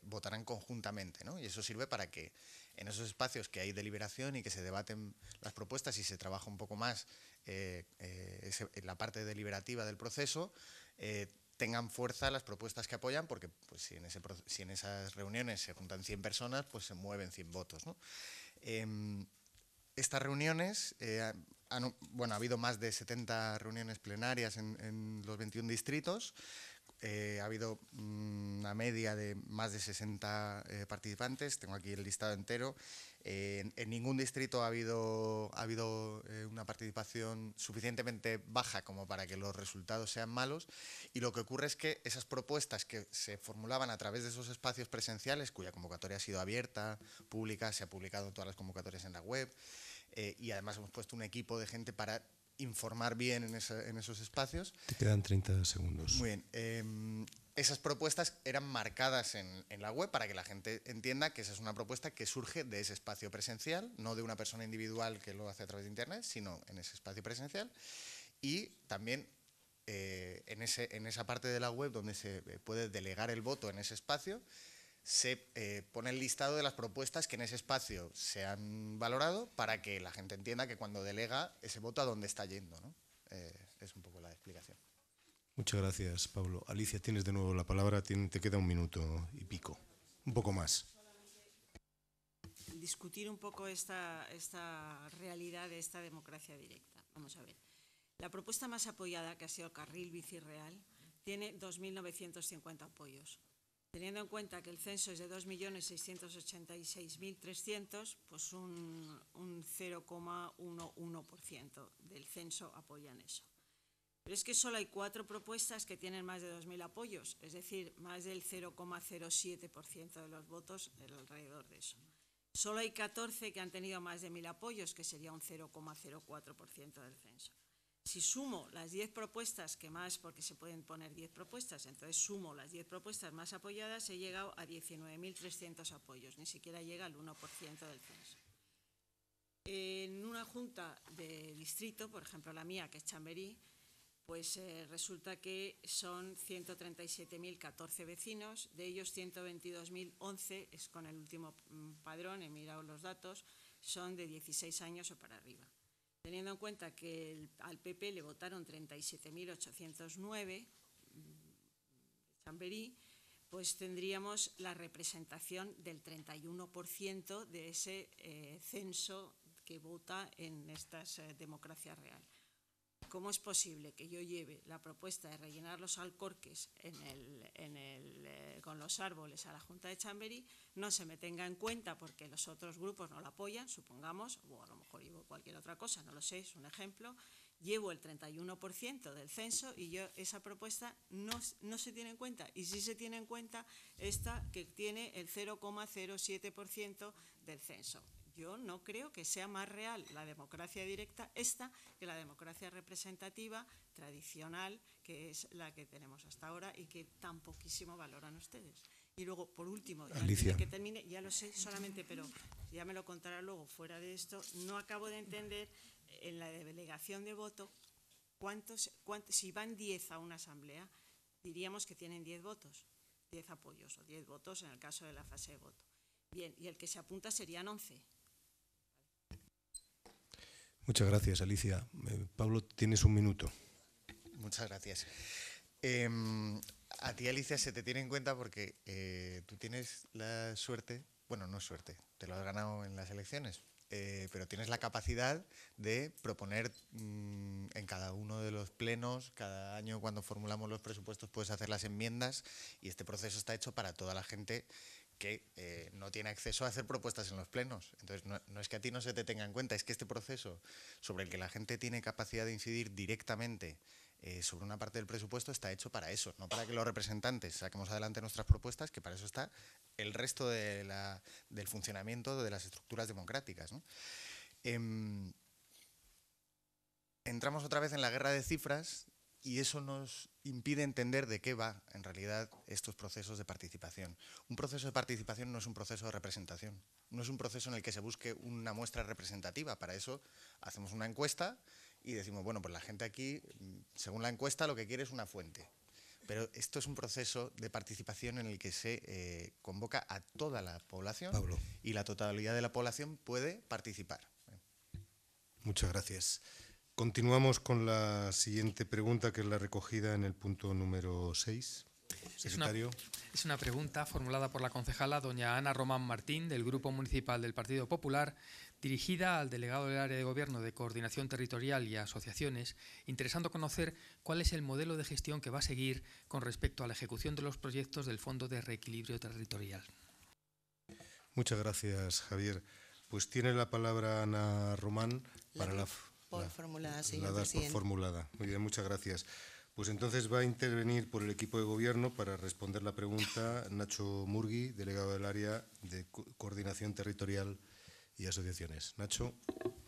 votarán conjuntamente. Y eso sirve para que en esos espacios que hay deliberación y que se debaten las propuestas y se trabaja un poco más eh, eh, en la parte deliberativa del proceso, eh, tengan fuerza las propuestas que apoyan, porque pues, si, en esas reuniones se juntan 100 personas, pues se mueven 100 votos. Em, estas reuniones, bueno, ha habido más de 70 reuniones plenarias en, en los 21 distritos, eh, ha habido mm, una media de más de 60 eh, participantes, tengo aquí el listado entero. Eh, en, ningún distrito ha habido, ha habido una participación suficientemente baja como para que los resultados sean malos y lo que ocurre es que esas propuestas que se formulaban a través de esos espacios presenciales, cuya convocatoria ha sido abierta, pública, se ha publicado todas las convocatorias en la web y además hemos puesto un equipo de gente para informar bien en, esos espacios. Te quedan 30 segundos. Muy bien. Em, esas propuestas eran marcadas en, la web para que la gente entienda que esa es una propuesta que surge de ese espacio presencial, no de una persona individual que lo hace a través de Internet, sino en ese espacio presencial. Y también eh, en esa parte de la web donde se eh, puede delegar el voto en ese espacio, se eh, pone el listado de las propuestas que en ese espacio se han valorado para que la gente entienda que cuando delega ese voto a dónde está yendo. ¿no? Eh, es un poco la explicación. Muchas gracias, Pablo. Alicia, tienes de nuevo la palabra, te queda un minuto y pico, un poco más. Discutir un poco esta, realidad de esta democracia directa. Vamos a ver. La propuesta más apoyada, que ha sido Carril Bici Real, tiene 2.950 apoyos. Teniendo en cuenta que el censo es de 2.686.300, pues un, un 0,11% del censo apoyan eso. Pero es que solo hay cuatro propuestas que tienen más de 2.000 apoyos, es decir, más del 0,07% de los votos alrededor de eso. Solo hay 14 que han tenido más de 1.000 apoyos, que sería un 0,04% del censo. Si sumo las 10 propuestas que más, porque se pueden poner 10 propuestas, entonces sumo las 10 propuestas más apoyadas, he llegado a 19.300 apoyos, ni siquiera llega al 1% del censo. En una junta de distrito, por ejemplo la mía, que es Chamberí, pues eh, resulta que son 137.014 vecinos, de ellos 122.011, es con el último mm, padrón, he mirado los datos, son de 16 años o para arriba teniendo en cuenta que al PP le votaron 37.809 mm, Chamberí, pues tendríamos la representación del 31% de ese eh, censo que vota en estas eh, democracias reales. ¿Cómo es posible que yo lleve la propuesta de rellenar los alcorques eh, con los árboles a la Junta de Chamberí? No se me tenga en cuenta porque los otros grupos no la apoyan, supongamos, o a lo mejor llevo cualquier otra cosa, no lo sé, es un ejemplo. Llevo el 31% del censo y yo esa propuesta no, no se tiene en cuenta. Y sí se tiene en cuenta esta que tiene el 0,07% del censo yo no creo que sea más real la democracia directa esta que la democracia representativa tradicional, que es la que tenemos hasta ahora y que tan poquísimo valoran ustedes. Y luego, por último, que termine, ya lo sé solamente, pero ya me lo contará luego fuera de esto, no acabo de entender en la delegación de voto cuántos, si van 10 a una asamblea, diríamos que tienen 10 votos, 10 apoyos o 10 votos en el caso de la fase de voto. Bien, y el que se apunta serían 11. Muchas gracias, Alicia. Eh, Pablo, tienes un minuto. Muchas gracias. Em, a ti, Alicia, se te tiene en cuenta porque eh, tú tienes la suerte, bueno, no suerte, te lo has ganado en las elecciones, eh, pero tienes la capacidad de proponer mm, en cada uno de los plenos, cada año cuando formulamos los presupuestos puedes hacer las enmiendas y este proceso está hecho para toda la gente que eh, no tiene acceso a hacer propuestas en los plenos. Entonces, no, es que a ti no se te tenga en cuenta, es que este proceso sobre el que la gente tiene capacidad de incidir directamente eh, sobre una parte del presupuesto está hecho para eso, no para que los representantes saquemos adelante nuestras propuestas, que para eso está el resto del funcionamiento de las estructuras democráticas. Em, entramos otra vez en la guerra de cifras y eso nos impide entender de qué va en realidad estos procesos de participación. Un proceso de participación no es un proceso de representación, no es un proceso en el que se busque una muestra representativa, para eso hacemos una encuesta y decimos, bueno, pues la gente aquí, según la encuesta, lo que quiere es una fuente. Pero esto es un proceso de participación en el que se eh, convoca a toda la población y la totalidad de la población puede participar. Muchas gracias. Continuamos con la siguiente pregunta, que es la recogida en el punto número 6. Es una, pregunta formulada por la concejala doña Ana Román Martín, del Grupo Municipal del Partido Popular, dirigida al delegado del área de gobierno de coordinación territorial y asociaciones, interesando conocer cuál es el modelo de gestión que va a seguir con respecto a la ejecución de los proyectos del Fondo de Reequilibrio Territorial. Muchas gracias, Javier. Pues tiene la palabra Ana Román para la por formulada, señor la Por formulada. Muy bien, muchas gracias. Pues entonces va a intervenir por el equipo de gobierno para responder la pregunta Nacho Murgui, delegado del área de coordinación territorial y asociaciones. Nacho,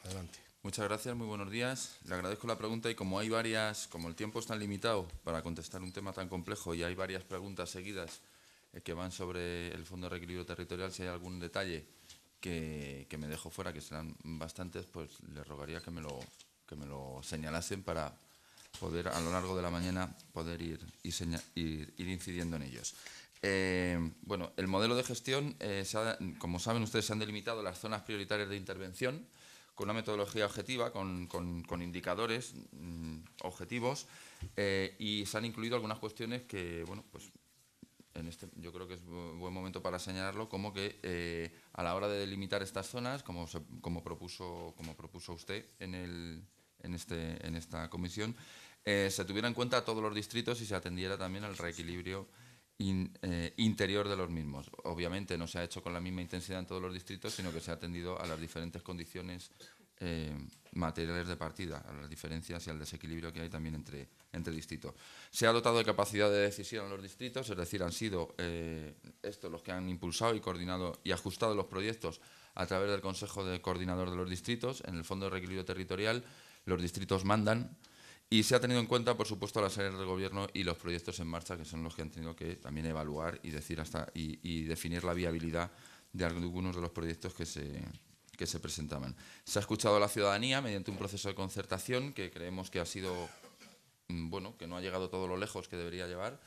adelante. Muchas gracias, muy buenos días. Le agradezco la pregunta y como hay varias, como el tiempo es tan limitado para contestar un tema tan complejo y hay varias preguntas seguidas eh, que van sobre el Fondo de Reequilibrio Territorial, si hay algún detalle que, me dejo fuera, que serán bastantes, pues les rogaría que me lo, que me lo señalasen para poder a lo largo de la mañana poder ir, ir, ir, incidiendo en ellos. Eh, bueno, el modelo de gestión, eh, como saben ustedes, se han delimitado las zonas prioritarias de intervención con una metodología objetiva, con, con, indicadores mm, objetivos eh, y se han incluido algunas cuestiones que, bueno, pues este, yo creo que es buen momento para señalarlo, como que eh, a la hora de delimitar estas zonas, como, como, propuso, como propuso usted en, el, en, este, en esta comisión, eh, se tuviera en cuenta todos los distritos y se atendiera también al reequilibrio eh, interior de los mismos. Obviamente no se ha hecho con la misma intensidad en todos los distritos, sino que se ha atendido a las diferentes condiciones materiales de partida, a las diferencias y al desequilibrio que hay también entre entre distritos. Se ha dotado de capacidad de decisión a los distritos, es decir, han sido eh, estos los que han impulsado y coordinado y ajustado los proyectos a través del Consejo de Coordinador de los Distritos. En el Fondo de Reequilibrio Territorial los distritos mandan y se ha tenido en cuenta, por supuesto, las áreas del Gobierno y los proyectos en marcha, que son los que han tenido que también evaluar y, decir hasta, y, definir la viabilidad de algunos de los proyectos que se, que se presentaban. Se ha escuchado a la ciudadanía mediante un proceso de concertación que creemos que ha sido Mm, bueno, que no ha llegado todo lo lejos que debería llevar,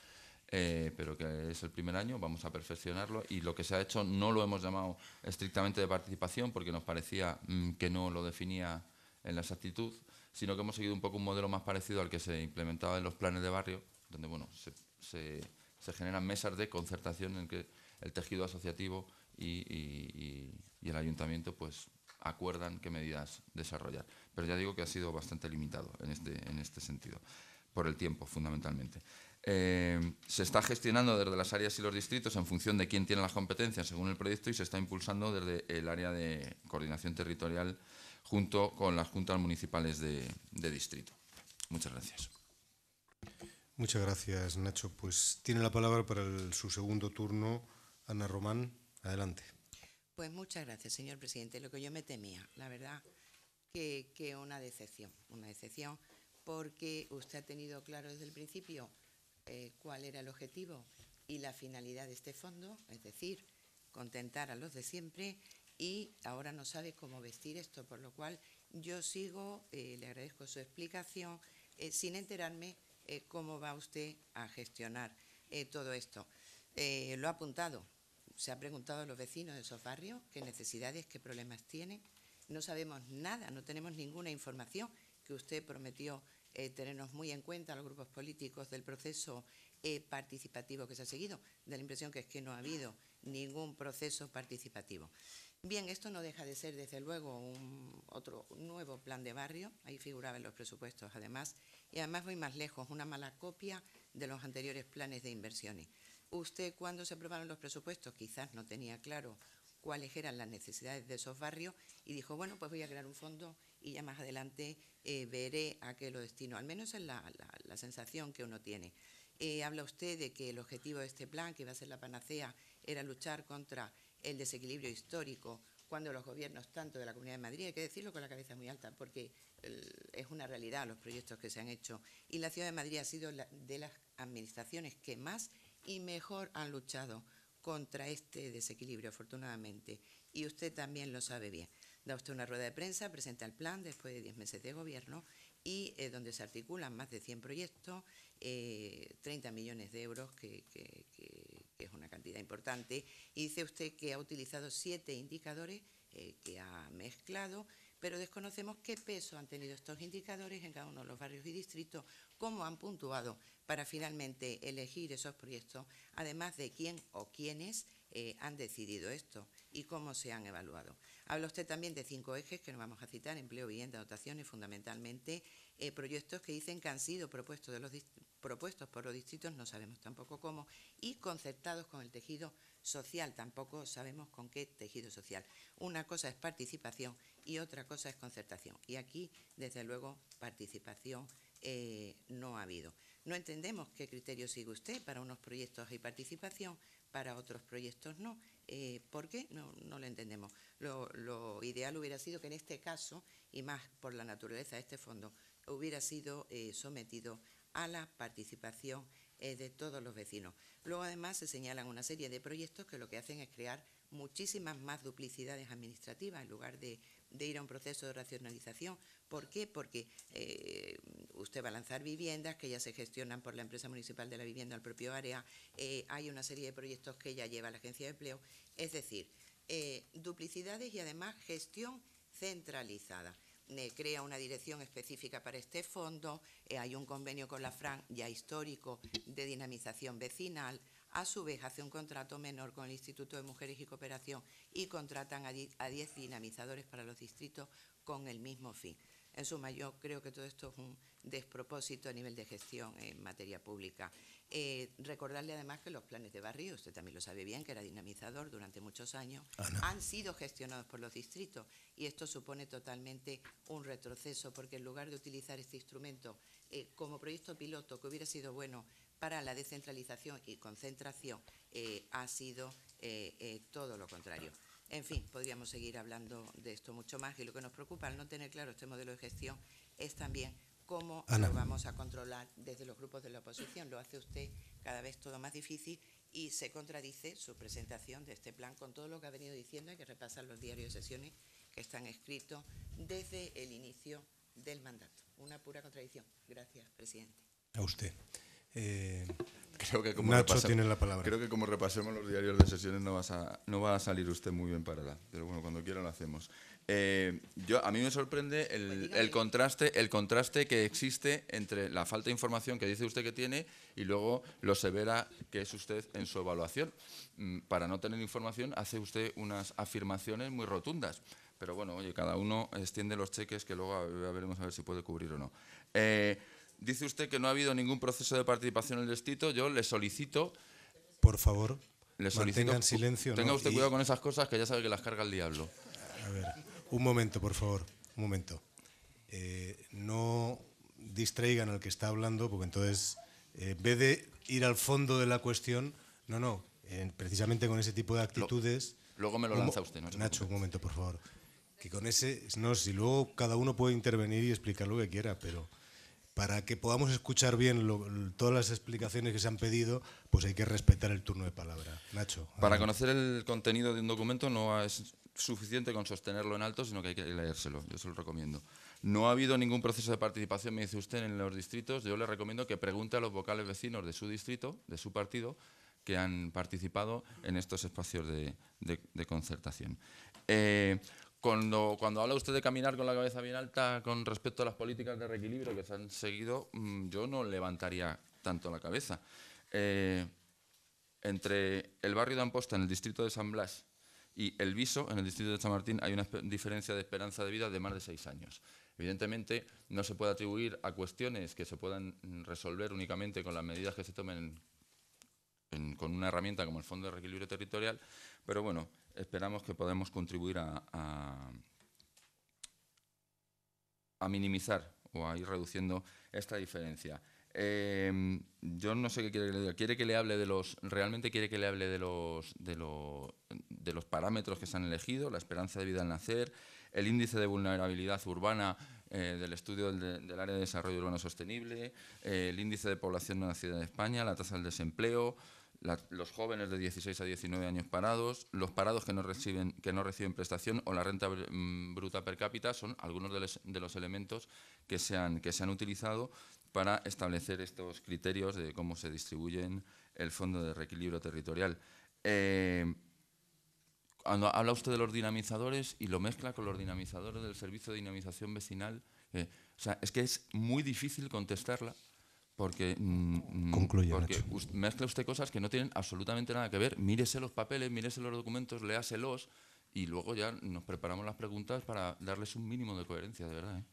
eh, pero que es el primer año, vamos a perfeccionarlo y lo que se ha hecho no lo hemos llamado estrictamente de participación porque nos parecía mm, que no lo definía en la exactitud, sino que hemos seguido un poco un modelo más parecido al que se implementaba en los planes de barrio, donde bueno, se, generan mesas de concertación en que el tejido asociativo y, el ayuntamiento pues acuerdan qué medidas desarrollar. Pero ya digo que ha sido bastante limitado en este, este sentido por el tiempo fundamentalmente. Eh, se está gestionando desde las áreas y los distritos en función de quién tiene las competencias según el proyecto y se está impulsando desde el área de coordinación territorial junto con las juntas municipales de, distrito. Muchas gracias. Muchas gracias, Nacho. Pues tiene la palabra para su segundo turno Ana Román. Adelante. Pues muchas gracias, señor presidente. Lo que yo me temía, la verdad, que, que una decepción, una decepción porque usted ha tenido claro desde el principio eh, cuál era el objetivo y la finalidad de este fondo, es decir, contentar a los de siempre y ahora no sabe cómo vestir esto, por lo cual yo sigo, eh, le agradezco su explicación, eh, sin enterarme cómo va usted a gestionar todo esto. lo ha apuntado, se ha preguntado a los vecinos de esos barrios qué necesidades, qué problemas tienen. No sabemos nada, no tenemos ninguna información que usted prometió eh, tenernos muy en cuenta, los grupos políticos, del proceso eh, participativo que se ha seguido. Da la impresión que es que no ha habido ningún proceso participativo. Bien, esto no deja de ser, desde luego, un otro nuevo plan de barrio, ahí figuraban los presupuestos además, y además voy más lejos, una mala copia de los anteriores planes de inversiones. Usted cuando se aprobaron los presupuestos quizás no tenía claro cuáles eran las necesidades de esos barrios y dijo, bueno, pues voy a crear un fondo y ya más adelante eh, veré a qué lo destino. Al menos es la, sensación que uno tiene. Eh, habla usted de que el objetivo de este plan, que iba a ser la panacea, era luchar contra el desequilibrio histórico cuando los gobiernos, tanto de la Comunidad de Madrid, hay que decirlo con la cabeza muy alta, porque es una realidad los proyectos que se han hecho, y la Ciudad de Madrid ha sido de las administraciones que más y mejor han luchado contra este desequilibrio, afortunadamente, y usted también lo sabe bien da usted una rueda de prensa, presenta el plan después de 10 meses de gobierno y eh, donde se articulan más de 100 proyectos, 30 eh, millones de euros, que, es una cantidad importante, y dice usted que ha utilizado siete indicadores eh, que ha mezclado, pero desconocemos qué peso han tenido estos indicadores en cada uno de los barrios y distritos, cómo han puntuado para finalmente elegir esos proyectos, además de quién o quiénes han decidido esto y cómo se han evaluado. Habla usted también de cinco ejes que nos vamos a citar, empleo, vivienda, dotación y, fundamentalmente eh, proyectos que dicen que han sido propuestos, por los distritos, no sabemos tampoco cómo, y concertados con el tejido social, tampoco sabemos con qué tejido social. Una cosa es participación y otra cosa es concertación. Y aquí, desde luego, participación eh, no ha habido. No entendemos qué criterio sigue usted para unos proyectos hay participación, para otros proyectos no, eh, ¿Por qué? No, no lo entendemos. Lo, ideal hubiera sido que en este caso, y más por la naturaleza de este fondo, hubiera sido eh, sometido a la participación de todos los vecinos. Luego además se señalan una serie de proyectos que lo que hacen es crear muchísimas más duplicidades administrativas en lugar de, ir a un proceso de racionalización. ¿Por qué? Porque eh, usted va a lanzar viviendas que ya se gestionan por la empresa municipal de la vivienda al propio área, eh, hay una serie de proyectos que ya lleva la agencia de empleo, es decir, eh, duplicidades y además gestión centralizada. Eh, crea una dirección específica para este fondo, eh, hay un convenio con la FRAN ya histórico de dinamización vecinal, a su vez hace un contrato menor con el Instituto de Mujeres y Cooperación y contratan a 10 dinamizadores para los distritos con el mismo fin. En suma, yo creo que todo esto es un despropósito a nivel de gestión en materia pública. Eh, recordarle además que los planes de barrio, usted también lo sabe bien, que era dinamizador durante muchos años, ah, han sido gestionados por los distritos y esto supone totalmente un retroceso porque en lugar de utilizar este instrumento eh, como proyecto piloto que hubiera sido bueno para la descentralización y concentración, eh, ha sido todo lo contrario. En fin, podríamos seguir hablando de esto mucho más y lo que nos preocupa al no tener claro este modelo de gestión es también cómo ah, lo vamos a controlar desde los grupos de la oposición. Lo hace usted cada vez todo más difícil y se contradice su presentación de este plan con todo lo que ha venido diciendo. Hay que repasar los diarios de sesiones que están escritos desde el inicio del mandato. Una pura contradicción. Gracias, presidente. A usted. Eh, creo que como Nacho tiene la palabra. Creo que como repasemos los diarios de sesiones no, vas a, no va a salir usted muy bien para la... Pero bueno, cuando quiera lo hacemos. Eh, yo, a mí me sorprende pues el, contraste, el contraste que existe entre la falta de información que dice usted que tiene y luego lo severa que es usted en su evaluación. Mm, para no tener información hace usted unas afirmaciones muy rotundas. Pero bueno, oye, cada uno extiende los cheques que luego veremos a ver si puede cubrir o no. Eh, Dice usted que no ha habido ningún proceso de participación en el distrito. Yo le solicito... Por favor, le mantengan silencio. Tenga usted cuidado con esas cosas que ya sabe que las carga el diablo. A ver, un momento, por favor, un momento. Eh, no distraigan al que está hablando, porque entonces, eh, en vez de ir al fondo de la cuestión, no, no, precisamente con ese tipo de actitudes... luego me lo lanza usted, Nacho. Nacho, un momento, por favor. Que con ese... No, si luego cada uno puede intervenir y explicar lo que quiera, pero para que podamos escuchar bien todas las explicaciones que se han pedido, pues hay que respetar el turno de palabra. Nacho. Para conocer el contenido de un documento no es suficiente con sostenerlo en alto, sino que hay que leérselo. Yo se lo recomiendo. No ha habido ningún proceso de participación, me dice usted, en los distritos. Yo le recomiendo que pregunte a los vocales vecinos de su distrito, de su partido, que han participado en estos espacios de, concertación. Eh, cuando, cuando habla usted de caminar con la cabeza bien alta con respecto a las políticas de reequilibrio que se han seguido, mm, yo no levantaría tanto la cabeza. Eh, entre el barrio de Amposta, en el distrito de San Blas, y el Viso, en el distrito de San Martín, hay una diferencia de esperanza de vida de más de seis años. Evidentemente, no se puede atribuir a cuestiones que se puedan resolver únicamente con las medidas que se tomen con una herramienta como el Fondo de Reequilibrio Territorial, pero bueno, esperamos que podamos contribuir a, minimizar o a ir reduciendo esta diferencia. Em, yo no sé qué quiere que Quiere que le hable de los. Realmente quiere que le hable de los, de, los parámetros que se han elegido, la esperanza de vida al nacer, el índice de vulnerabilidad urbana eh, del estudio del, área de desarrollo urbano sostenible, eh, el índice de población de la ciudad de España, la tasa del desempleo, los jóvenes de 16 a 19 años parados, los parados que no reciben, que no reciben prestación o la renta mm, bruta per cápita son algunos de los, elementos que se, han, que se han utilizado para establecer estos criterios de cómo se distribuyen el Fondo de Reequilibrio Territorial. Eh, cuando habla usted de los dinamizadores y lo mezcla con los dinamizadores del Servicio de Dinamización Vecinal, eh, o sea, es que es muy difícil contestarla porque, mm, mm, Concluye, porque mezcla usted cosas que no tienen absolutamente nada que ver. Mírese los papeles, mírese los documentos, léaselos y luego ya nos preparamos las preguntas para darles un mínimo de coherencia, de verdad. ¿eh?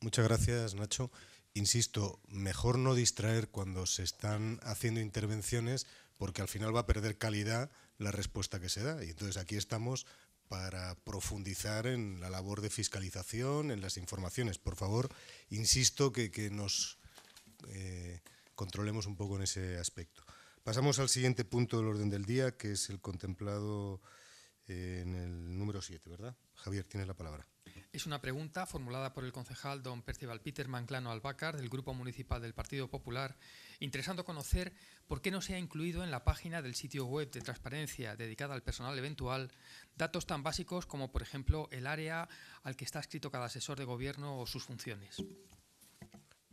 Muchas gracias, Nacho. Insisto, mejor no distraer cuando se están haciendo intervenciones porque al final va a perder calidad la respuesta que se da. Y entonces aquí estamos para profundizar en la labor de fiscalización, en las informaciones. Por favor, insisto que nos eh, controlemos un poco en ese aspecto. Pasamos al siguiente punto del orden del día, que es el contemplado eh, en el número 7, ¿verdad? Javier, tienes la palabra. Es una pregunta formulada por el concejal don Percival Peter Manclano Albacar del Grupo Municipal del Partido Popular, interesando conocer por qué no se ha incluido en la página del sitio web de transparencia dedicada al personal eventual datos tan básicos como, por ejemplo, el área al que está escrito cada asesor de gobierno o sus funciones.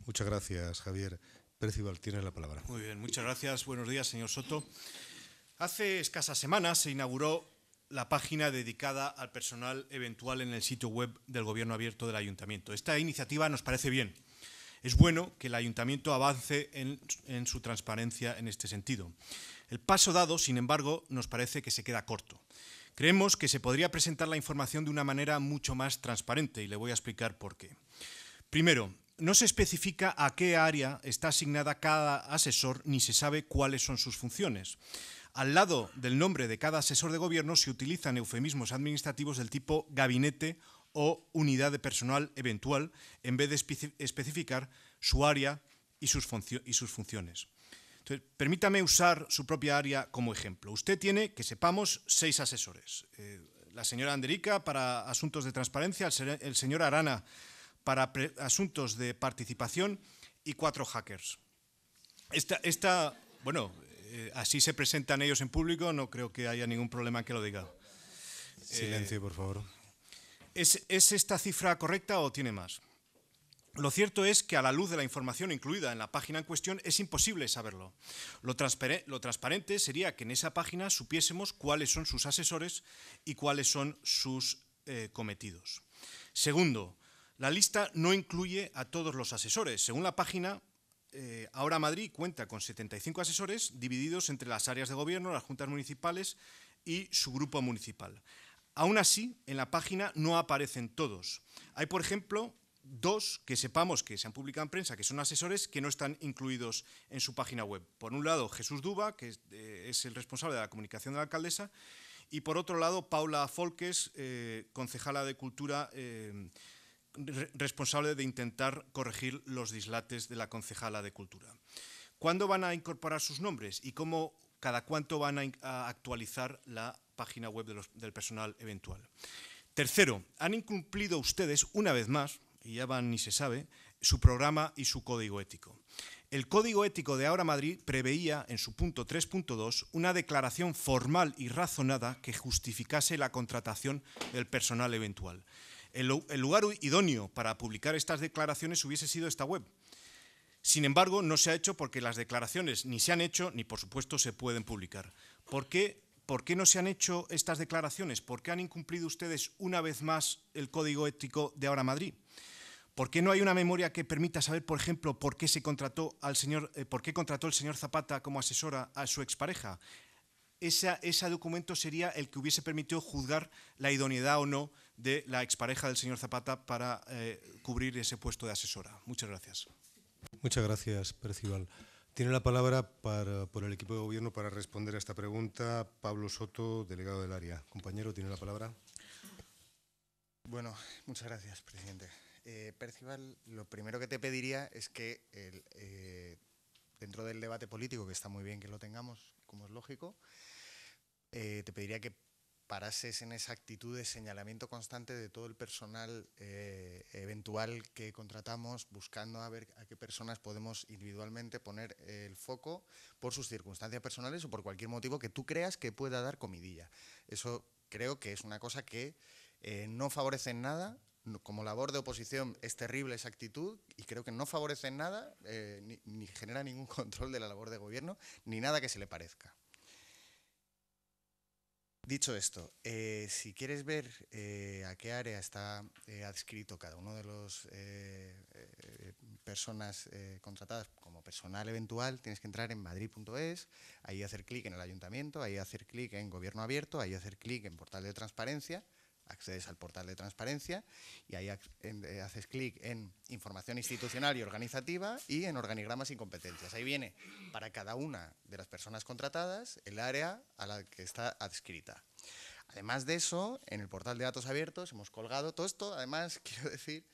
Muchas gracias, Javier. Percival, tiene la palabra. Muy bien, muchas gracias. Buenos días, señor Soto. Hace escasas semanas se inauguró la página dedicada al personal eventual en el sitio web del Gobierno Abierto del Ayuntamiento. Esta iniciativa nos parece bien. Es bueno que el Ayuntamiento avance en, en su transparencia en este sentido. El paso dado, sin embargo, nos parece que se queda corto. Creemos que se podría presentar la información de una manera mucho más transparente y le voy a explicar por qué. Primero, no se especifica a qué área está asignada cada asesor ni se sabe cuáles son sus funciones. Al lado del nombre de cada asesor de gobierno se utilizan eufemismos administrativos del tipo gabinete o unidad de personal eventual en vez de especificar su área y sus, funciones. permítame usar su propia área como ejemplo. Usted tiene, que sepamos, seis asesores. Eh, la señora Anderica para asuntos de transparencia, el, el señor Arana para asuntos de participación y cuatro hackers. Esta, bueno, eh, así se presentan ellos en público, no creo que haya ningún problema que lo diga. Silencio, eh, por favor. ¿es, esta cifra correcta o tiene más? Lo cierto es que a la luz de la información incluida en la página en cuestión es imposible saberlo. Lo, transparente sería que en esa página supiésemos cuáles son sus asesores y cuáles son sus eh, cometidos. Segundo, la lista no incluye a todos los asesores. Según la página, eh, ahora Madrid cuenta con 75 asesores divididos entre las áreas de gobierno, las juntas municipales y su grupo municipal. Aún así, en la página no aparecen todos. Hay, por ejemplo, dos que sepamos que se han publicado en prensa, que son asesores que no están incluidos en su página web. Por un lado, Jesús Duba, que es, eh, el responsable de la comunicación de la alcaldesa, y por otro lado, Paula Folques, eh, concejala de Cultura responsable de intentar corregir los dislates de la concejala de Cultura. ¿Cuándo van a incorporar sus nombres y cómo, cada cuánto van a, actualizar la página web del personal eventual? Tercero, han incumplido ustedes una vez más, y ya van ni se sabe, su programa y su código ético. El Código Ético de Ahora Madrid preveía, en su punto 3.2, una declaración formal y razonada que justificase la contratación del personal eventual. El, lugar idóneo para publicar estas declaraciones hubiese sido esta web. Sin embargo, no se ha hecho porque las declaraciones ni se han hecho ni, por supuesto, se pueden publicar. ¿Por qué, qué no se han hecho estas declaraciones? ¿Por qué han incumplido ustedes una vez más el código ético de Ahora Madrid? ¿Por qué no hay una memoria que permita saber, por ejemplo, por qué se contrató al señor, eh, por qué contrató el señor Zapata como asesora a su expareja? ese documento sería el que hubiese permitido juzgar la idoneidad o no de la expareja del señor Zapata para eh, cubrir ese puesto de asesora. Muchas gracias. Muchas gracias, Percival. Tiene la palabra por el equipo de gobierno para responder a esta pregunta Pablo Soto, delegado del área. Compañero, tiene la palabra. Bueno, muchas gracias, presidente. Eh, Percival, lo primero que te pediría es que eh, dentro del debate político, que está muy bien que lo tengamos, como es lógico, te pediría que parases en esa actitud de señalamiento constante de todo el personal eh, eventual que contratamos, buscando a ver a qué personas podemos individualmente poner el foco por sus circunstancias personales o por cualquier motivo que tú creas que pueda dar comidilla. Eso creo que es una cosa que eh, no favorece en nada. Como labor de oposición es terrible esa actitud y creo que no favorece en nada, eh, ni genera ningún control de la labor de gobierno, ni nada que se le parezca. Dicho esto, eh, si quieres ver eh, a qué área está eh, adscrito cada uno de los personas contratadas como personal eventual, tienes que entrar en madrid.es, ahí hacer clic en el ayuntamiento, ahí hacer clic en gobierno abierto, ahí hacer clic en portal de transparencia accedes al portal de transparencia y ahí eh, haces clic en información institucional y organizativa y en organigramas y competencias. Ahí viene para cada una de las personas contratadas el área a la que está adscrita. Además de eso, en el portal de datos abiertos hemos colgado todo esto. Además, quiero decir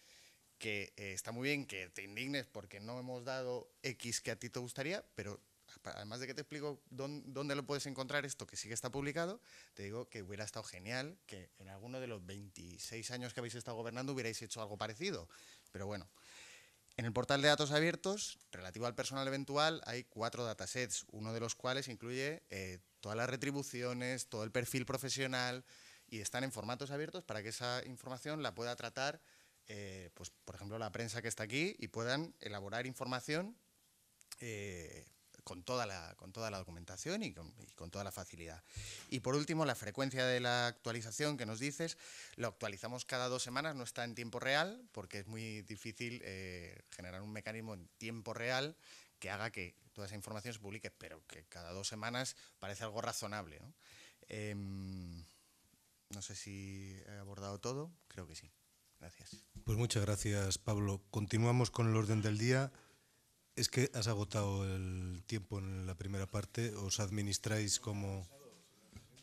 que eh, está muy bien que te indignes porque no hemos dado X que a ti te gustaría, pero además de que te explico dónde, lo puedes encontrar esto, que sí que está publicado, te digo que hubiera estado genial que en alguno de los 26 años que habéis estado gobernando hubierais hecho algo parecido. Pero bueno, en el portal de datos abiertos, relativo al personal eventual, hay cuatro datasets, uno de los cuales incluye eh, todas las retribuciones, todo el perfil profesional, y están en formatos abiertos para que esa información la pueda tratar, eh, pues, por ejemplo, la prensa que está aquí y puedan elaborar información eh, con toda la, con toda la documentación y con, toda la facilidad. Y por último, la frecuencia de la actualización que nos dices, lo actualizamos cada dos semanas, no está en tiempo real, porque es muy difícil eh, generar un mecanismo en tiempo real que haga que toda esa información se publique, pero que cada dos semanas parece algo razonable. ¿no? Em, no sé si he abordado todo, creo que sí. Gracias. Pues muchas gracias, Pablo. Continuamos con el orden del día. Es que has agotado el tiempo en la primera parte, os administráis como...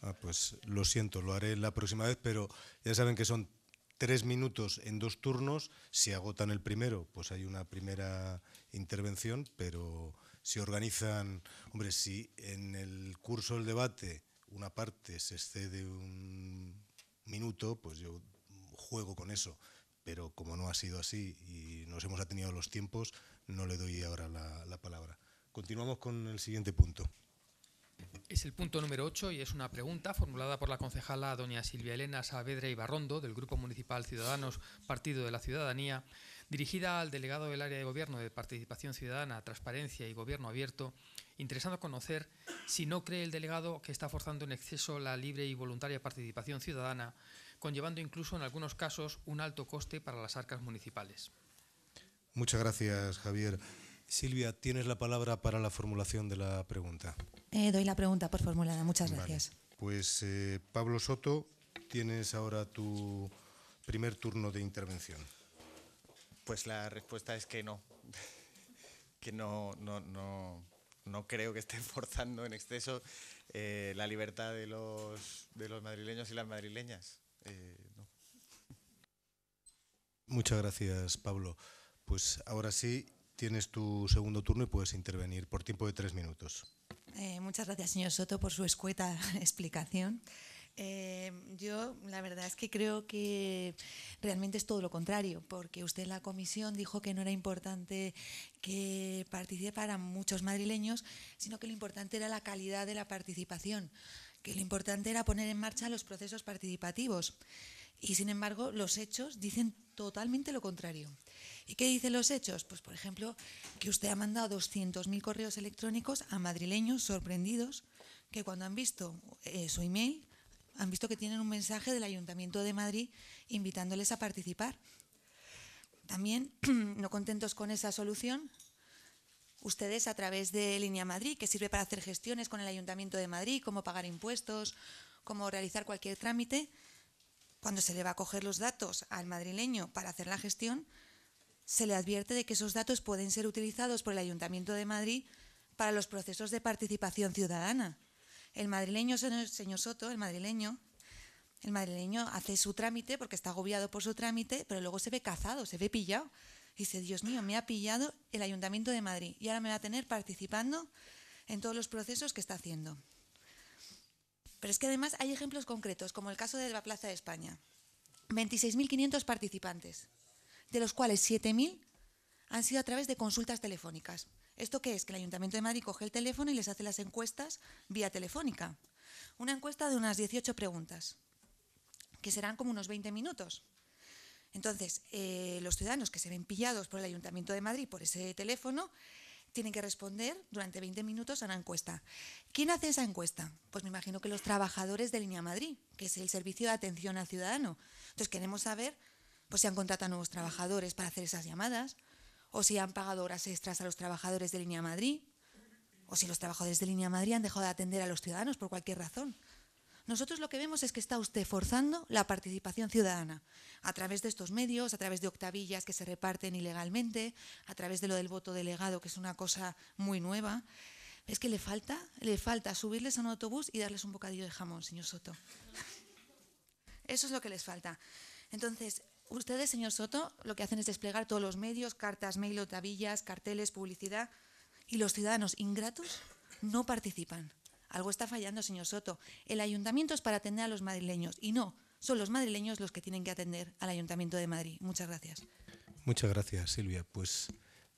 Ah, pues lo siento, lo haré la próxima vez, pero ya saben que son tres minutos en dos turnos, si agotan el primero, pues hay una primera intervención, pero si organizan, hombre, si en el curso del debate una parte se excede un minuto, pues yo juego con eso, pero como no ha sido así y nos hemos atenido los tiempos, no le doy ahora la, palabra. Continuamos con el siguiente punto. Es el punto número 8 y es una pregunta formulada por la concejala doña Silvia Elena Saavedra Ibarrondo del Grupo Municipal Ciudadanos Partido de la Ciudadanía, dirigida al delegado del área de Gobierno de Participación Ciudadana, Transparencia y Gobierno Abierto, interesando conocer si no cree el delegado que está forzando en exceso la libre y voluntaria participación ciudadana, conllevando incluso en algunos casos un alto coste para las arcas municipales. Muchas gracias, Javier. Silvia, tienes la palabra para la formulación de la pregunta. Eh, doy la pregunta por formulada. Muchas gracias. Pues eh, Pablo Soto, tienes ahora tu primer turno de intervención. Pues la respuesta es que no. que no, no, creo que esté forzando en exceso eh, la libertad de los, de los madrileños y las madrileñas. Muchas gracias, Pablo. Pues ahora sí, tienes tu segundo turno y puedes intervenir por tiempo de tres minutos. Eh, muchas gracias, señor Soto, por su escueta explicación. Eh, yo la verdad es que creo que realmente es todo lo contrario, porque usted en la comisión dijo que no era importante que participaran muchos madrileños, sino que lo importante era la calidad de la participación, que lo importante era poner en marcha los procesos participativos. Y sin embargo, los hechos dicen totalmente lo contrario. ¿Y qué dicen los hechos? Pues, por ejemplo, que usted ha mandado 200.000 correos electrónicos a madrileños sorprendidos que cuando han visto eh, su email han visto que tienen un mensaje del Ayuntamiento de Madrid invitándoles a participar. También, no contentos con esa solución, ustedes a través de Línea Madrid, que sirve para hacer gestiones con el Ayuntamiento de Madrid, cómo pagar impuestos, cómo realizar cualquier trámite, cuando se le va a coger los datos al madrileño para hacer la gestión, se le advierte de que esos datos pueden ser utilizados por el Ayuntamiento de Madrid para los procesos de participación ciudadana. El madrileño, señor Soto, el madrileño, el madrileño hace su trámite porque está agobiado por su trámite, pero luego se ve cazado, se ve pillado. dice, Dios mío, me ha pillado el Ayuntamiento de Madrid y ahora me va a tener participando en todos los procesos que está haciendo. Pero es que además hay ejemplos concretos, como el caso de la Plaza de España. 26.500 participantes, de los cuales 7.000 han sido a través de consultas telefónicas. ¿Esto qué es? Que el Ayuntamiento de Madrid coge el teléfono y les hace las encuestas vía telefónica. Una encuesta de unas 18 preguntas, que serán como unos 20 minutos. Entonces, eh, los ciudadanos que se ven pillados por el Ayuntamiento de Madrid por ese teléfono tienen que responder durante 20 minutos a una encuesta. ¿Quién hace esa encuesta? Pues me imagino que los trabajadores de Línea Madrid, que es el servicio de atención al ciudadano. Entonces queremos saber pues, si han contratado nuevos trabajadores para hacer esas llamadas, o si han pagado horas extras a los trabajadores de Línea Madrid, o si los trabajadores de Línea Madrid han dejado de atender a los ciudadanos por cualquier razón. Nosotros lo que vemos es que está usted forzando la participación ciudadana a través de estos medios, a través de octavillas que se reparten ilegalmente, a través de lo del voto delegado, que es una cosa muy nueva. Es que le falta, le falta subirles a un autobús y darles un bocadillo de jamón, señor Soto. Eso es lo que les falta. Entonces, ustedes, señor Soto, lo que hacen es desplegar todos los medios, cartas, mail, octavillas, carteles, publicidad, y los ciudadanos ingratos no participan. Algo está fallando, señor Soto. El ayuntamiento es para atender a los madrileños y no, son los madrileños los que tienen que atender al ayuntamiento de Madrid. Muchas gracias. Muchas gracias, Silvia. Pues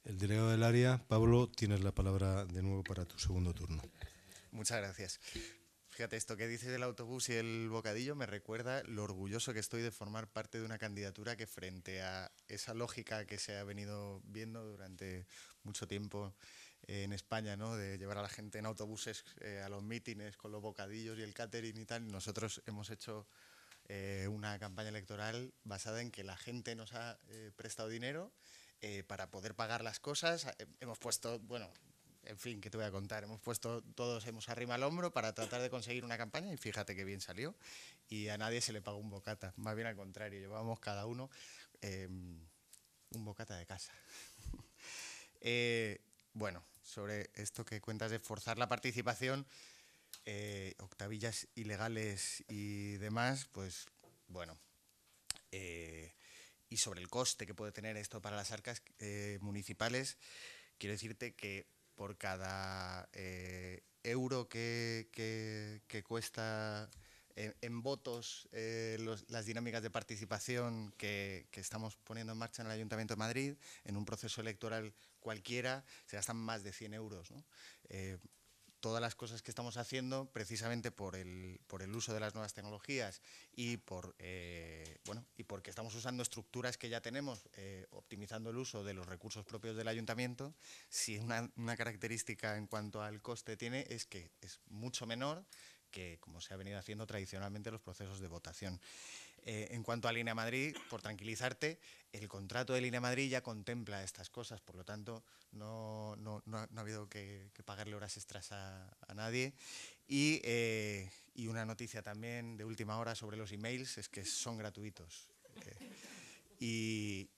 el delegado del área, Pablo, tienes la palabra de nuevo para tu segundo turno. Muchas gracias. Fíjate, esto que dices del autobús y el bocadillo me recuerda lo orgulloso que estoy de formar parte de una candidatura que frente a esa lógica que se ha venido viendo durante mucho tiempo eh, en España, ¿no? de llevar a la gente en autobuses eh, a los mítines con los bocadillos y el catering y tal. Nosotros hemos hecho eh, una campaña electoral basada en que la gente nos ha prestado dinero para poder pagar las cosas. Hemos puesto, bueno, en fin, ¿qué te voy a contar? Hemos puesto, todos hemos arriba al hombro para tratar de conseguir una campaña y fíjate que bien salió. Y a nadie se le pagó un bocata, más bien al contrario, llevábamos cada uno un bocata de casa. bueno, sobre esto que cuentas de forzar la participación, eh, octavillas ilegales y demás, pues bueno. Eh, y sobre el coste que puede tener esto para las arcas eh, municipales, quiero decirte que por cada euro que cuesta en, votos eh, las dinámicas de participación que, estamos poniendo en marcha en el Ayuntamiento de Madrid, en un proceso electoral cualquiera, se gastan más de 100 euros. Eh, todas las cosas que estamos haciendo, precisamente por el, por el uso de las nuevas tecnologías y, por, eh, bueno, y porque estamos usando estructuras que ya tenemos, optimizando el uso de los recursos propios del ayuntamiento, si una característica en cuanto al coste tiene es que es mucho menor que como se ha venido haciendo tradicionalmente los procesos de votación. Eh, en cuanto a Línea Madrid, por tranquilizarte, el contrato de Línea Madrid ya contempla estas cosas, por lo tanto no, ha, habido que, pagarle horas extras a, nadie. Eh, y, una noticia también de última hora sobre los emails es que son gratuitos. y,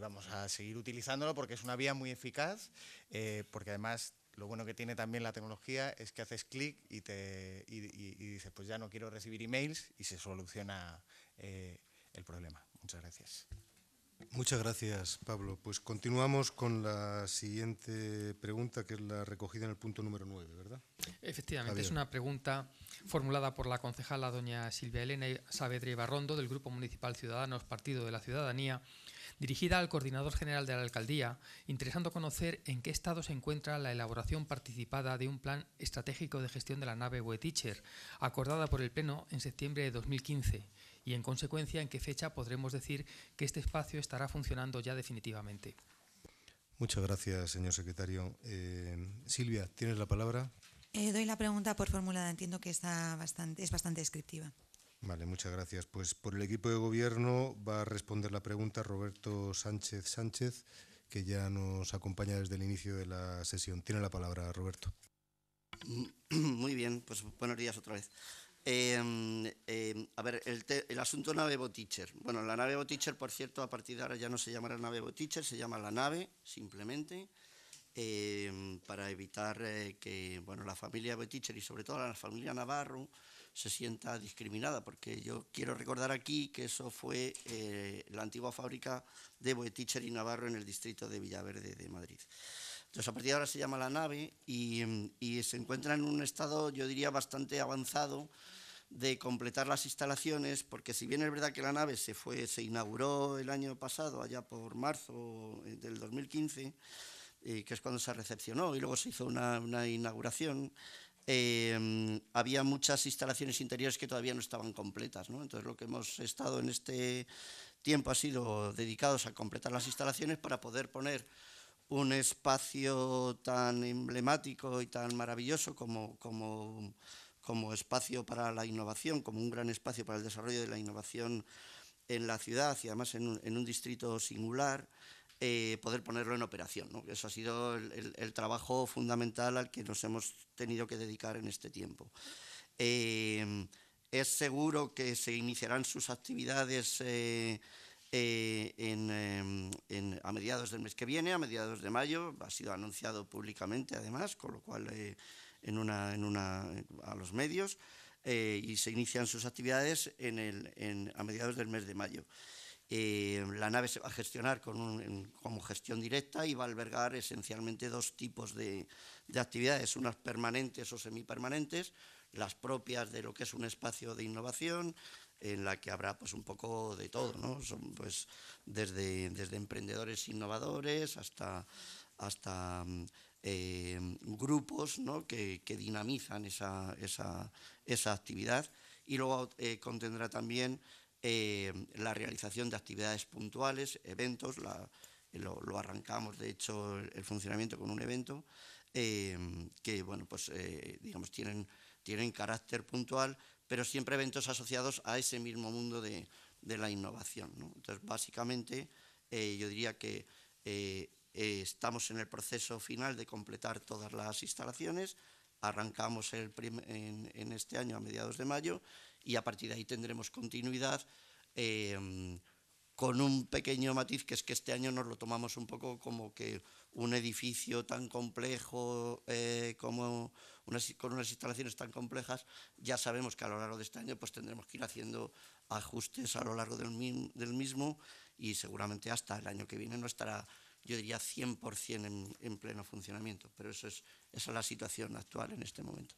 vamos a seguir utilizándolo porque es una vía muy eficaz, eh, porque además lo bueno que tiene también la tecnología es que haces clic y, dices, pues ya no quiero recibir emails y se soluciona eh, el problema. Muchas gracias. Muchas gracias, Pablo. Pues continuamos con la siguiente pregunta, que es la recogida en el punto número 9, ¿verdad? Efectivamente, es una pregunta formulada por la concejala doña Silvia Elena Saavedra Barrondo, del Grupo Municipal Ciudadanos, Partido de la Ciudadanía, dirigida al coordinador general de la alcaldía, interesando conocer en qué estado se encuentra la elaboración participada de un plan estratégico de gestión de la nave Wetticher, acordada por el Pleno en septiembre de 2015, y en consecuencia en qué fecha podremos decir que este espacio estará funcionando ya definitivamente. Muchas gracias, señor secretario. Eh, Silvia, tienes la palabra. Eh, doy la pregunta por formulada. Entiendo que está bastante, es bastante descriptiva. Vale, muchas gracias. Pues por el equipo de gobierno va a responder la pregunta Roberto Sánchez Sánchez, que ya nos acompaña desde el inicio de la sesión. Tiene la palabra, Roberto. Muy bien, pues buenos días otra vez. Em, em, a ver, el, asunto nave Boticher. Bueno, la nave Boticher, por cierto, a partir de ahora ya no se llamará nave Boticher, se llama la nave, simplemente, em, para evitar eh, que bueno, la familia Boticher y sobre todo la familia Navarro se sienta discriminada, porque yo quiero recordar aquí que eso fue eh, la antigua fábrica de Boeticher y Navarro en el distrito de Villaverde de Madrid. Entonces, a partir de ahora se llama la nave y, se encuentra en un estado, yo diría, bastante avanzado de completar las instalaciones, porque si bien es verdad que la nave se, fue, se inauguró el año pasado, allá por marzo eh, del 2015, eh, que es cuando se recepcionó, y luego se hizo una inauguración, Em, había muchas instalaciones interiores que todavía no estaban completas. ¿no? Entonces lo que hemos estado en este tiempo ha sido dedicados a completar las instalaciones para poder poner un espacio tan emblemático y tan maravilloso como, como, como espacio para la innovación, como un gran espacio para el desarrollo de la innovación en la ciudad y además en en un distrito singular, eh, poder ponerlo en operación. ¿no? Eso ha sido el, trabajo fundamental al que nos hemos tenido que dedicar en este tiempo. Eh, es seguro que se iniciarán sus actividades eh, a mediados del mes que viene, a mediados de mayo. Ha sido anunciado públicamente, además, con lo cual en una, en una, a los medios. y se inician sus actividades el, a mediados del mes de mayo. Eh, la nave se va a gestionar con como gestión directa y va a albergar esencialmente dos tipos de, actividades, unas permanentes o semipermanentes, las propias de lo que es un espacio de innovación, en la que habrá pues un poco de todo, pues desde, desde emprendedores innovadores hasta, hasta eh, grupos que, dinamizan esa, actividad y luego eh, contendrá también eh, la realización de actividades puntuales, eventos, lo, arrancamos de hecho el funcionamiento con un evento, eh, que bueno, pues eh, digamos tienen, tienen carácter puntual, pero siempre eventos asociados a ese mismo mundo de, de la innovación. Entonces, básicamente, eh, yo diría que estamos en el proceso final de completar todas las instalaciones, arrancamos el en este año a mediados de mayo y a partir de ahí tendremos continuidad. Eh, con un pequeño matiz que es que este año nos lo tomamos un poco como que un edificio tan complejo, eh, como con unas instalaciones tan complejas, ya sabemos que a lo largo de este año pues tendremos que ir haciendo ajustes a lo largo del, mismo y seguramente hasta el año que viene no estará, yo diría, 100% en, pleno funcionamiento, pero eso es, esa es la situación actual en este momento.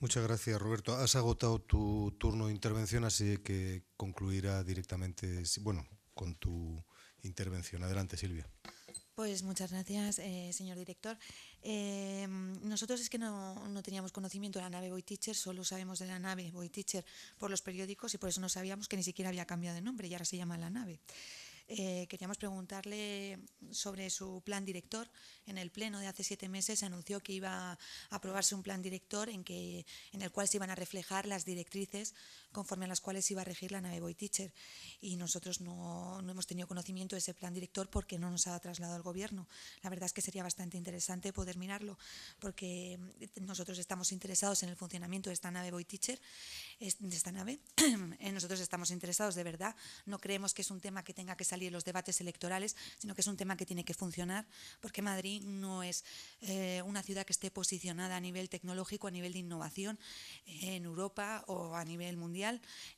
Muchas gracias, Roberto. Has agotado tu turno de intervención, así que concluirá directamente, bueno, con tu intervención. Adelante, Silvia. Pues muchas gracias, eh, señor director. Em, nosotros es que no, teníamos conocimiento de la nave Voyteacher, solo sabemos de la nave Voyteacher Teacher por los periódicos y por eso no sabíamos que ni siquiera había cambiado de nombre y ahora se llama la nave. Eh, queríamos preguntarle sobre su plan director. En el pleno de hace siete meses se anunció que iba a aprobarse un plan director en, que, en el cual se iban a reflejar las directrices conforme a las cuales iba a regir la nave Boy Teacher. Y nosotros no, hemos tenido conocimiento de ese plan director porque no nos ha trasladado el gobierno. La verdad es que sería bastante interesante poder mirarlo, porque mm, nosotros estamos interesados en el funcionamiento de esta nave Boy Teacher, de esta nave. Eh, nosotros estamos interesados de verdad. No creemos que es un tema que tenga que salir en los debates electorales, sino que es un tema que tiene que funcionar, porque Madrid no es eh, una ciudad que esté posicionada a nivel tecnológico, a nivel de innovación eh, en Europa o a nivel mundial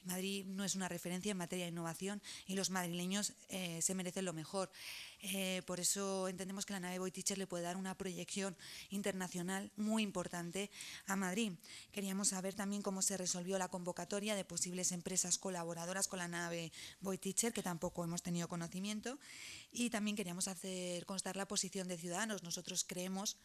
Madrid no es una referencia en materia de innovación y los madrileños eh, se merecen lo mejor. Eh, por eso entendemos que la nave Boitich le puede dar una proyección internacional muy importante a Madrid. Queríamos saber también cómo se resolvió la convocatoria de posibles empresas colaboradoras con la nave Boitich, que tampoco hemos tenido conocimiento. Y también queríamos hacer constar la posición de Ciudadanos. Nosotros creemos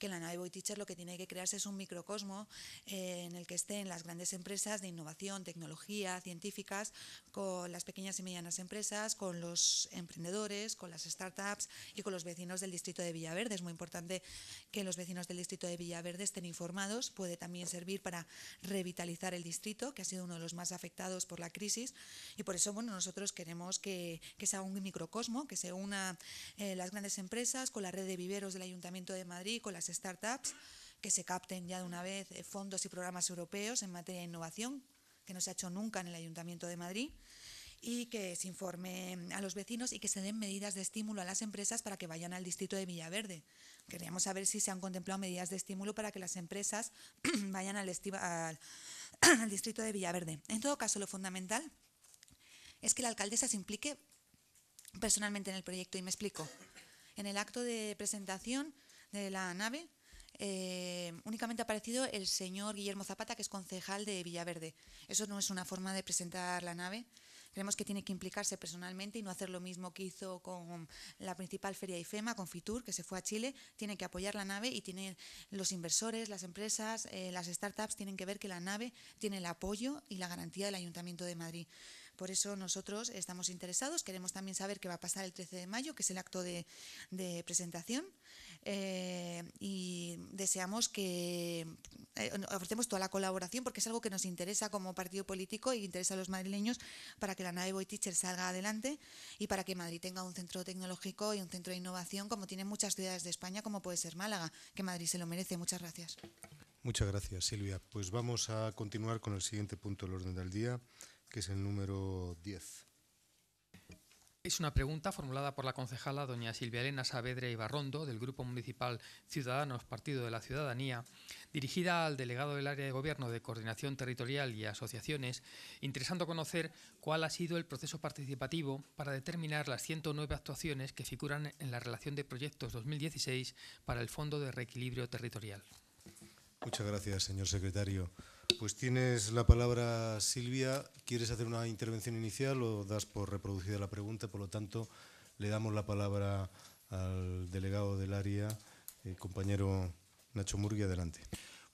que la nave Boy lo que tiene que crearse es un microcosmo eh, en el que estén las grandes empresas de innovación, tecnología, científicas, con las pequeñas y medianas empresas, con los emprendedores, con las startups y con los vecinos del distrito de Villaverde. Es muy importante que los vecinos del distrito de Villaverde estén informados. Puede también servir para revitalizar el distrito, que ha sido uno de los más afectados por la crisis. Y por eso bueno, nosotros queremos que, sea un microcosmo, que se una eh, las grandes empresas con la red de viveros del Ayuntamiento de Madrid, con las startups, que se capten ya de una vez eh, fondos y programas europeos en materia de innovación, que no se ha hecho nunca en el Ayuntamiento de Madrid, y que se informe a los vecinos y que se den medidas de estímulo a las empresas para que vayan al distrito de Villaverde. Queríamos saber si se han contemplado medidas de estímulo para que las empresas vayan al, al, distrito de Villaverde. En todo caso, lo fundamental es que la alcaldesa se implique personalmente en el proyecto y me explico. En el acto de presentación de la nave, eh, únicamente ha aparecido el señor Guillermo Zapata, que es concejal de Villaverde. Eso no es una forma de presentar la nave. Creemos que tiene que implicarse personalmente y no hacer lo mismo que hizo con la principal feria IFEMA, con FITUR, que se fue a Chile. Tiene que apoyar la nave y tiene los inversores, las empresas, eh, las startups tienen que ver que la nave tiene el apoyo y la garantía del Ayuntamiento de Madrid. Por eso nosotros estamos interesados. Queremos también saber qué va a pasar el 13 de mayo, que es el acto de presentación. Eh, y deseamos que eh, ofrecemos toda la colaboración porque es algo que nos interesa como partido político y interesa a los madrileños para que la nave Boy salga adelante y para que Madrid tenga un centro tecnológico y un centro de innovación como tiene muchas ciudades de España, como puede ser Málaga, que Madrid se lo merece. Muchas gracias. Muchas gracias, Silvia. Pues vamos a continuar con el siguiente punto del orden del día, que es el número 10. Es una pregunta formulada por la concejala doña Silvia Elena Saavedra Ibarrondo del Grupo Municipal Ciudadanos Partido de la Ciudadanía, dirigida al delegado del área de gobierno de coordinación territorial y asociaciones, interesando conocer cuál ha sido el proceso participativo para determinar las 109 actuaciones que figuran en la relación de proyectos 2016 para el Fondo de Reequilibrio Territorial. Muchas gracias, señor secretario. Pues tienes la palabra, Silvia. ¿Quieres hacer una intervención inicial o das por reproducida la pregunta? Por lo tanto, le damos la palabra al delegado del área, el eh, compañero Nacho Murgui. Adelante.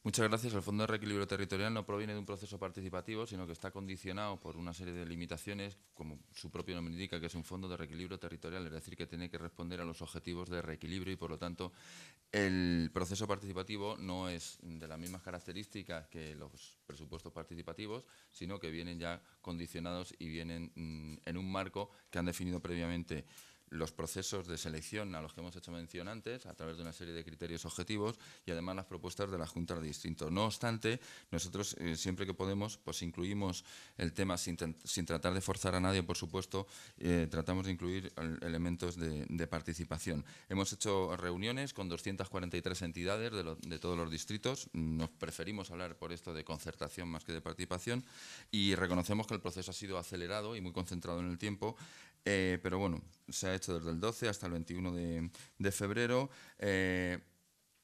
Muchas gracias. El Fondo de Reequilibrio Territorial no proviene de un proceso participativo, sino que está condicionado por una serie de limitaciones, como su propio nombre indica, que es un fondo de reequilibrio territorial, es decir, que tiene que responder a los objetivos de reequilibrio y, por lo tanto, el proceso participativo no es de las mismas características que los presupuestos participativos, sino que vienen ya condicionados y vienen mm, en un marco que han definido previamente los procesos de selección a los que hemos hecho mención antes, a través de una serie de criterios objetivos y además las propuestas de la Junta de distrito. No obstante, nosotros eh, siempre que podemos, pues incluimos el tema sin, tratar de forzar a nadie, por supuesto, eh, tratamos de incluir elementos de, participación. Hemos hecho reuniones con 243 entidades de, todos los distritos, nos preferimos hablar por esto de concertación más que de participación y reconocemos que el proceso ha sido acelerado y muy concentrado en el tiempo, eh, pero bueno, se ha hecho desde el 12 hasta el 21 de, febrero. Eh,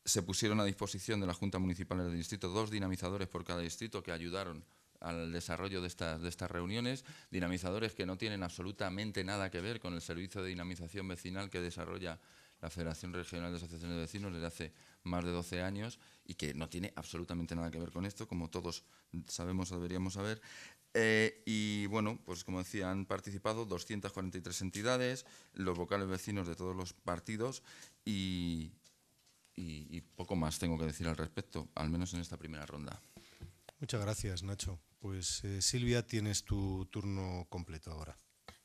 se pusieron a disposición de la Junta Municipal del Distrito dos dinamizadores por cada distrito que ayudaron al desarrollo de estas, de estas reuniones, dinamizadores que no tienen absolutamente nada que ver con el servicio de dinamización vecinal que desarrolla la Federación Regional de Asociaciones de Vecinos desde hace más de 12 años y que no tiene absolutamente nada que ver con esto, como todos sabemos o deberíamos saber. Eh, y bueno, pues como decía, han participado 243 entidades, los vocales vecinos de todos los partidos y, y, poco más tengo que decir al respecto, al menos en esta primera ronda. Muchas gracias, Nacho. Pues eh, Silvia, tienes tu turno completo ahora.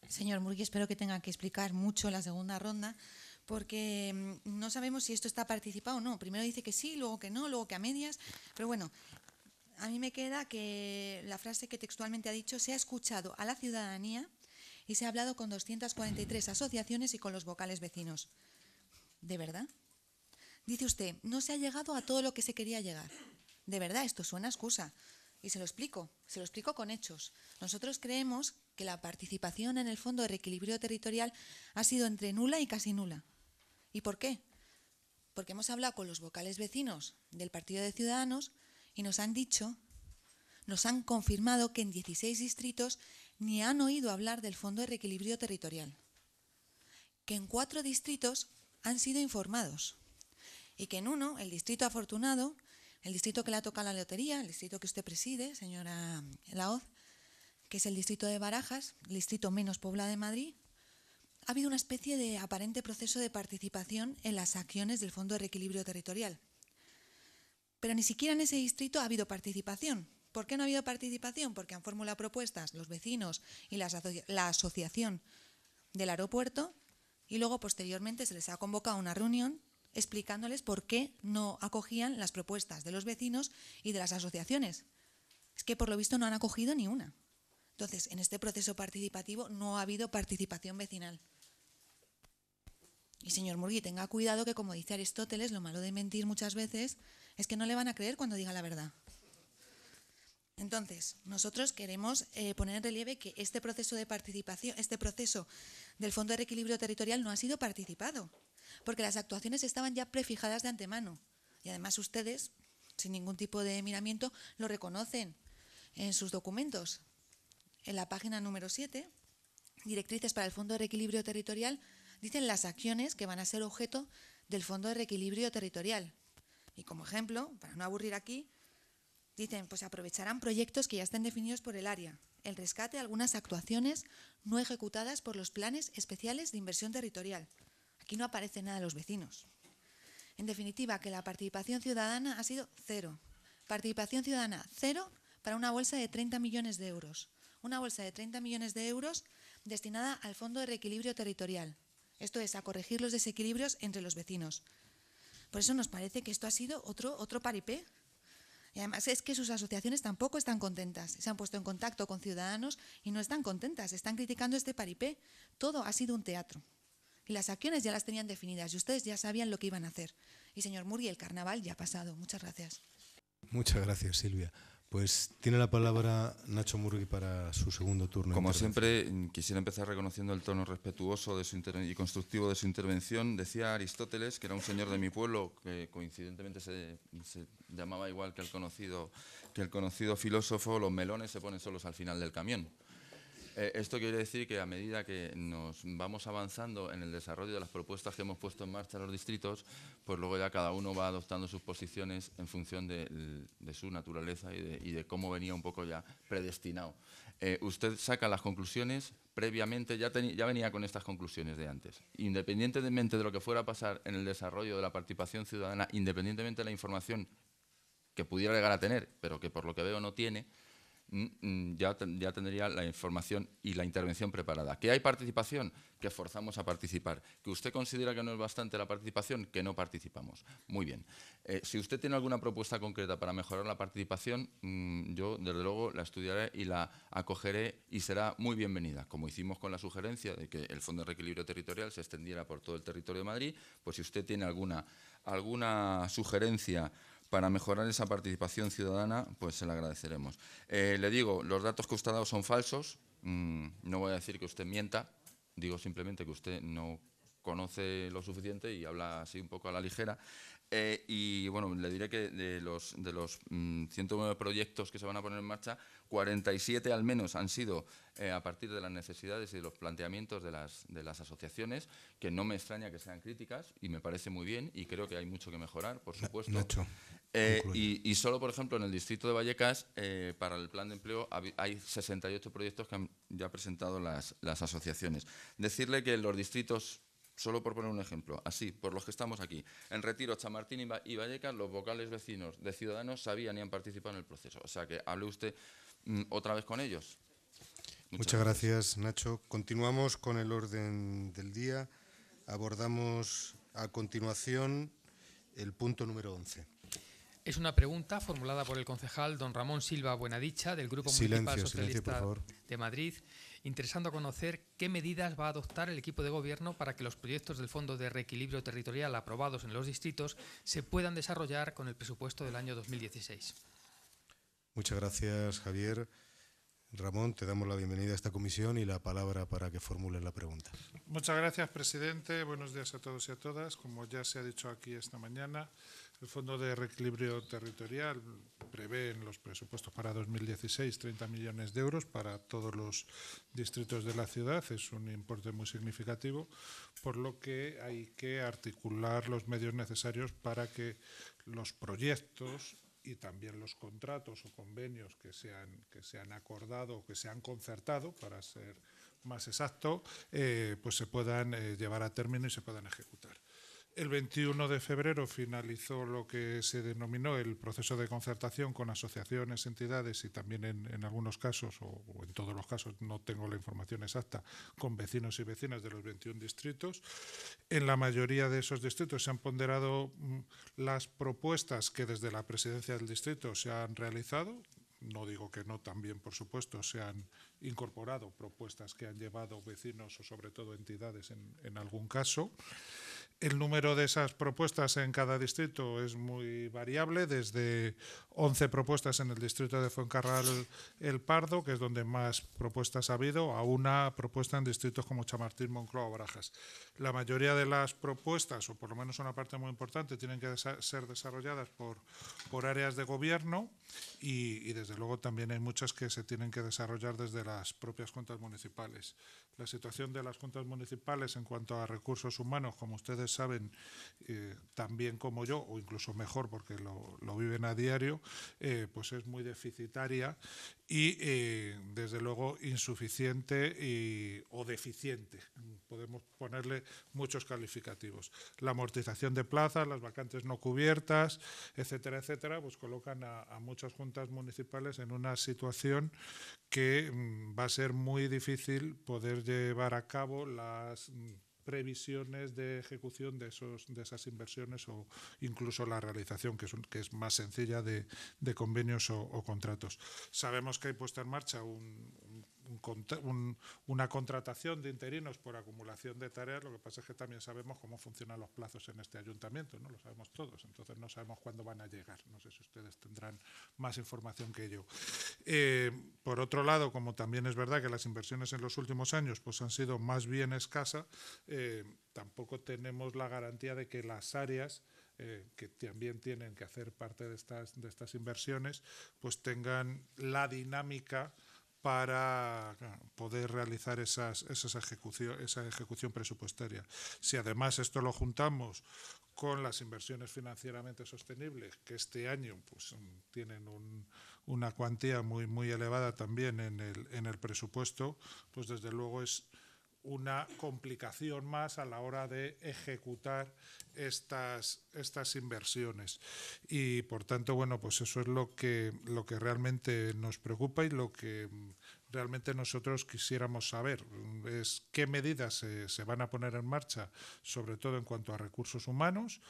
Señor Murgui, espero que tenga que explicar mucho la segunda ronda, porque mm, no sabemos si esto está participado o no. Primero dice que sí, luego que no, luego que a medias. Pero bueno, a mí me queda que la frase que textualmente ha dicho, se ha escuchado a la ciudadanía y se ha hablado con 243 asociaciones y con los vocales vecinos. ¿De verdad? Dice usted, no se ha llegado a todo lo que se quería llegar. De verdad, esto suena excusa. Y se lo explico, se lo explico con hechos. Nosotros creemos que la participación en el Fondo de Reequilibrio Territorial ha sido entre nula y casi nula. ¿Y por qué? Porque hemos hablado con los vocales vecinos del Partido de Ciudadanos y nos han dicho, nos han confirmado que en 16 distritos ni han oído hablar del Fondo de Reequilibrio Territorial, que en cuatro distritos han sido informados y que en uno, el distrito afortunado, el distrito que le ha tocado la lotería, el distrito que usted preside, señora Laoz, que es el distrito de Barajas, el distrito menos poblado de Madrid, ha habido una especie de aparente proceso de participación en las acciones del Fondo de Reequilibrio Territorial. Pero ni siquiera en ese distrito ha habido participación. ¿Por qué no ha habido participación? Porque han formulado propuestas los vecinos y la, la asociación del aeropuerto y luego posteriormente se les ha convocado una reunión explicándoles por qué no acogían las propuestas de los vecinos y de las asociaciones. Es que por lo visto no han acogido ni una. Entonces, en este proceso participativo no ha habido participación vecinal. Y señor Murgui, tenga cuidado que como dice Aristóteles, lo malo de mentir muchas veces es que no le van a creer cuando diga la verdad. Entonces, nosotros queremos eh, poner en relieve que este proceso de participación, este proceso del Fondo de Reequilibrio Territorial no ha sido participado, porque las actuaciones estaban ya prefijadas de antemano. Y además ustedes, sin ningún tipo de miramiento, lo reconocen en sus documentos. En la página número 7, directrices para el Fondo de Reequilibrio Territorial, dicen las acciones que van a ser objeto del Fondo de Reequilibrio Territorial. Y como ejemplo, para no aburrir aquí, dicen, pues aprovecharán proyectos que ya estén definidos por el área, el rescate de algunas actuaciones no ejecutadas por los planes especiales de inversión territorial. Aquí no aparece nada de los vecinos. En definitiva, que la participación ciudadana ha sido cero. Participación ciudadana cero para una bolsa de 30 millones de euros. Una bolsa de 30 millones de euros destinada al Fondo de Reequilibrio Territorial, esto es, a corregir los desequilibrios entre los vecinos. Por eso nos parece que esto ha sido otro, otro paripé. Y además es que sus asociaciones tampoco están contentas. Se han puesto en contacto con ciudadanos y no están contentas. Están criticando este paripé. Todo ha sido un teatro. Y las acciones ya las tenían definidas y ustedes ya sabían lo que iban a hacer. Y señor Murgui, el carnaval ya ha pasado. Muchas gracias. Muchas gracias, Silvia. Pues tiene la palabra Nacho Murgui para su segundo turno. Como siempre, mm, quisiera empezar reconociendo el tono respetuoso y constructivo de su intervención. Decía Aristóteles, que era un señor de mi pueblo, que coincidentemente se, se, llamaba igual que el, conocido, que el conocido filósofo, los melones se ponen solos al final del camión. Eh, esto quiere decir que a medida que nos vamos avanzando en el desarrollo de las propuestas que hemos puesto en marcha los distritos, pues luego ya cada uno va adoptando sus posiciones en función de, su naturaleza y de, cómo venía un poco ya predestinado. Eh, usted saca las conclusiones previamente, ya, ya venía con estas conclusiones de antes. Independientemente de lo que fuera a pasar en el desarrollo de la participación ciudadana, independientemente de la información que pudiera llegar a tener, pero que por lo que veo no tiene, Mm, mm, ya, ya, tendría la información y la intervención preparada. ¿Que hay participación? Que forzamos a participar. ¿Que usted considera que no es bastante la participación? Que no participamos. Muy bien. Eh, si usted tiene alguna propuesta concreta para mejorar la participación, mm, yo desde luego la estudiaré y la acogeré y será muy bienvenida. Como hicimos con la sugerencia de que el Fondo de Reequilibrio Territorial se extendiera por todo el territorio de Madrid, pues si usted tiene alguna, alguna sugerencia para mejorar esa participación ciudadana, pues se la agradeceremos. Eh, le digo, los datos que usted ha dado son falsos, mm, no voy a decir que usted mienta, digo simplemente que usted no conoce lo suficiente y habla así un poco a la ligera. Eh, y bueno, le diré que de los, de los 109 mm, proyectos que se van a poner en marcha, 47 al menos han sido eh, a partir de las necesidades y de los planteamientos de las, de las asociaciones, que no me extraña que sean críticas y me parece muy bien y creo que hay mucho que mejorar, por supuesto. Nacho. Eh, y, solo, por ejemplo, en el distrito de Vallecas, eh, para el plan de empleo hay 68 proyectos que han ya presentado las, asociaciones. Decirle que los distritos solo por poner un ejemplo, así, por los que estamos aquí. En Retiro, Chamartín y Vallecas, los vocales vecinos de Ciudadanos sabían y han participado en el proceso. O sea que hable usted mm, otra vez con ellos. Muchas, gracias, gracias, Nacho. Continuamos con el orden del día. Abordamos a continuación el punto número 11. Es una pregunta formulada por el concejal don Ramón Silva Buenadicha del Grupo Municipal Socialista de Madrid, interesando conocer qué medidas va a adoptar el equipo de gobierno para que los proyectos del Fondo de Reequilibrio Territorial aprobados en los distritos se puedan desarrollar con el presupuesto del año 2016. Muchas gracias, Javier. Ramón, te damos la bienvenida a esta comisión y la palabra para que formule la pregunta. Muchas gracias, presidente. Buenos días a todos y a todas. Como ya se ha dicho aquí esta mañana, el Fondo de Reequilibrio Territorial prevé en los presupuestos para 2016 30 millones de euros para todos los distritos de la ciudad. Es un importe muy significativo, por lo que hay que articular los medios necesarios para que los proyectos y también los contratos o convenios que se han, que se han acordado o que se han concertado, para ser más exacto, eh, pues se puedan eh, llevar a término y se puedan ejecutar. El 21 de febrero finalizó lo que se denominó el proceso de concertación con asociaciones, entidades y también en, algunos casos, o, en todos los casos, no tengo la información exacta, con vecinos y vecinas de los 21 distritos. En la mayoría de esos distritos se han ponderado mm, las propuestas que desde la presidencia del distrito se han realizado, no digo que no, también por supuesto se han incorporado propuestas que han llevado vecinos o sobre todo entidades en, en algún caso. El número de esas propuestas en cada distrito es muy variable, desde 11 propuestas en el distrito de Fuencarral El Pardo, que es donde más propuestas ha habido, a una propuesta en distritos como Chamartín, Moncloa o Barajas. La mayoría de las propuestas, o por lo menos una parte muy importante, tienen que ser desarrolladas por, por áreas de gobierno y, desde luego, también hay muchas que se tienen que desarrollar desde las propias cuentas municipales. La situación de las juntas municipales en cuanto a recursos humanos, como ustedes saben, eh, también como yo, o incluso mejor porque lo, viven a diario, eh, pues es muy deficitaria y eh, desde luego insuficiente y, o deficiente. Podemos ponerle muchos calificativos. La amortización de plazas, las vacantes no cubiertas, etcétera, etcétera, pues colocan a, a muchas juntas municipales en una situación que mm, va a ser muy difícil poder llevar a cabo las mm, previsiones de ejecución de, esos, de esas inversiones o incluso la realización, que es, que es más sencilla de, de convenios o, o, contratos. Sabemos que hay puesta en marcha un, una contratación de interinos por acumulación de tareas, lo que pasa es que también sabemos cómo funcionan los plazos en este ayuntamiento, ¿no? Lo sabemos todos, entonces no sabemos cuándo van a llegar. No sé si ustedes tendrán más información que yo. Eh, por otro lado, como también es verdad que las inversiones en los últimos años pues, han sido más bien escasas, eh, tampoco tenemos la garantía de que las áreas eh, que también tienen que hacer parte de estas, de estas inversiones, pues tengan la dinámica para poder realizar esas, esas esa ejecución presupuestaria. Si además esto lo juntamos con las inversiones financieramente sostenibles, que este año pues, tienen una cuantía muy, muy elevada también en el, en el presupuesto, pues desde luego es una complicación más a la hora de ejecutar estas, estas inversiones. Y por tanto, bueno, pues eso es lo que, lo que realmente nos preocupa y lo que realmente nosotros quisiéramos saber es qué medidas se, van a poner en marcha, sobre todo en cuanto a recursos humanos,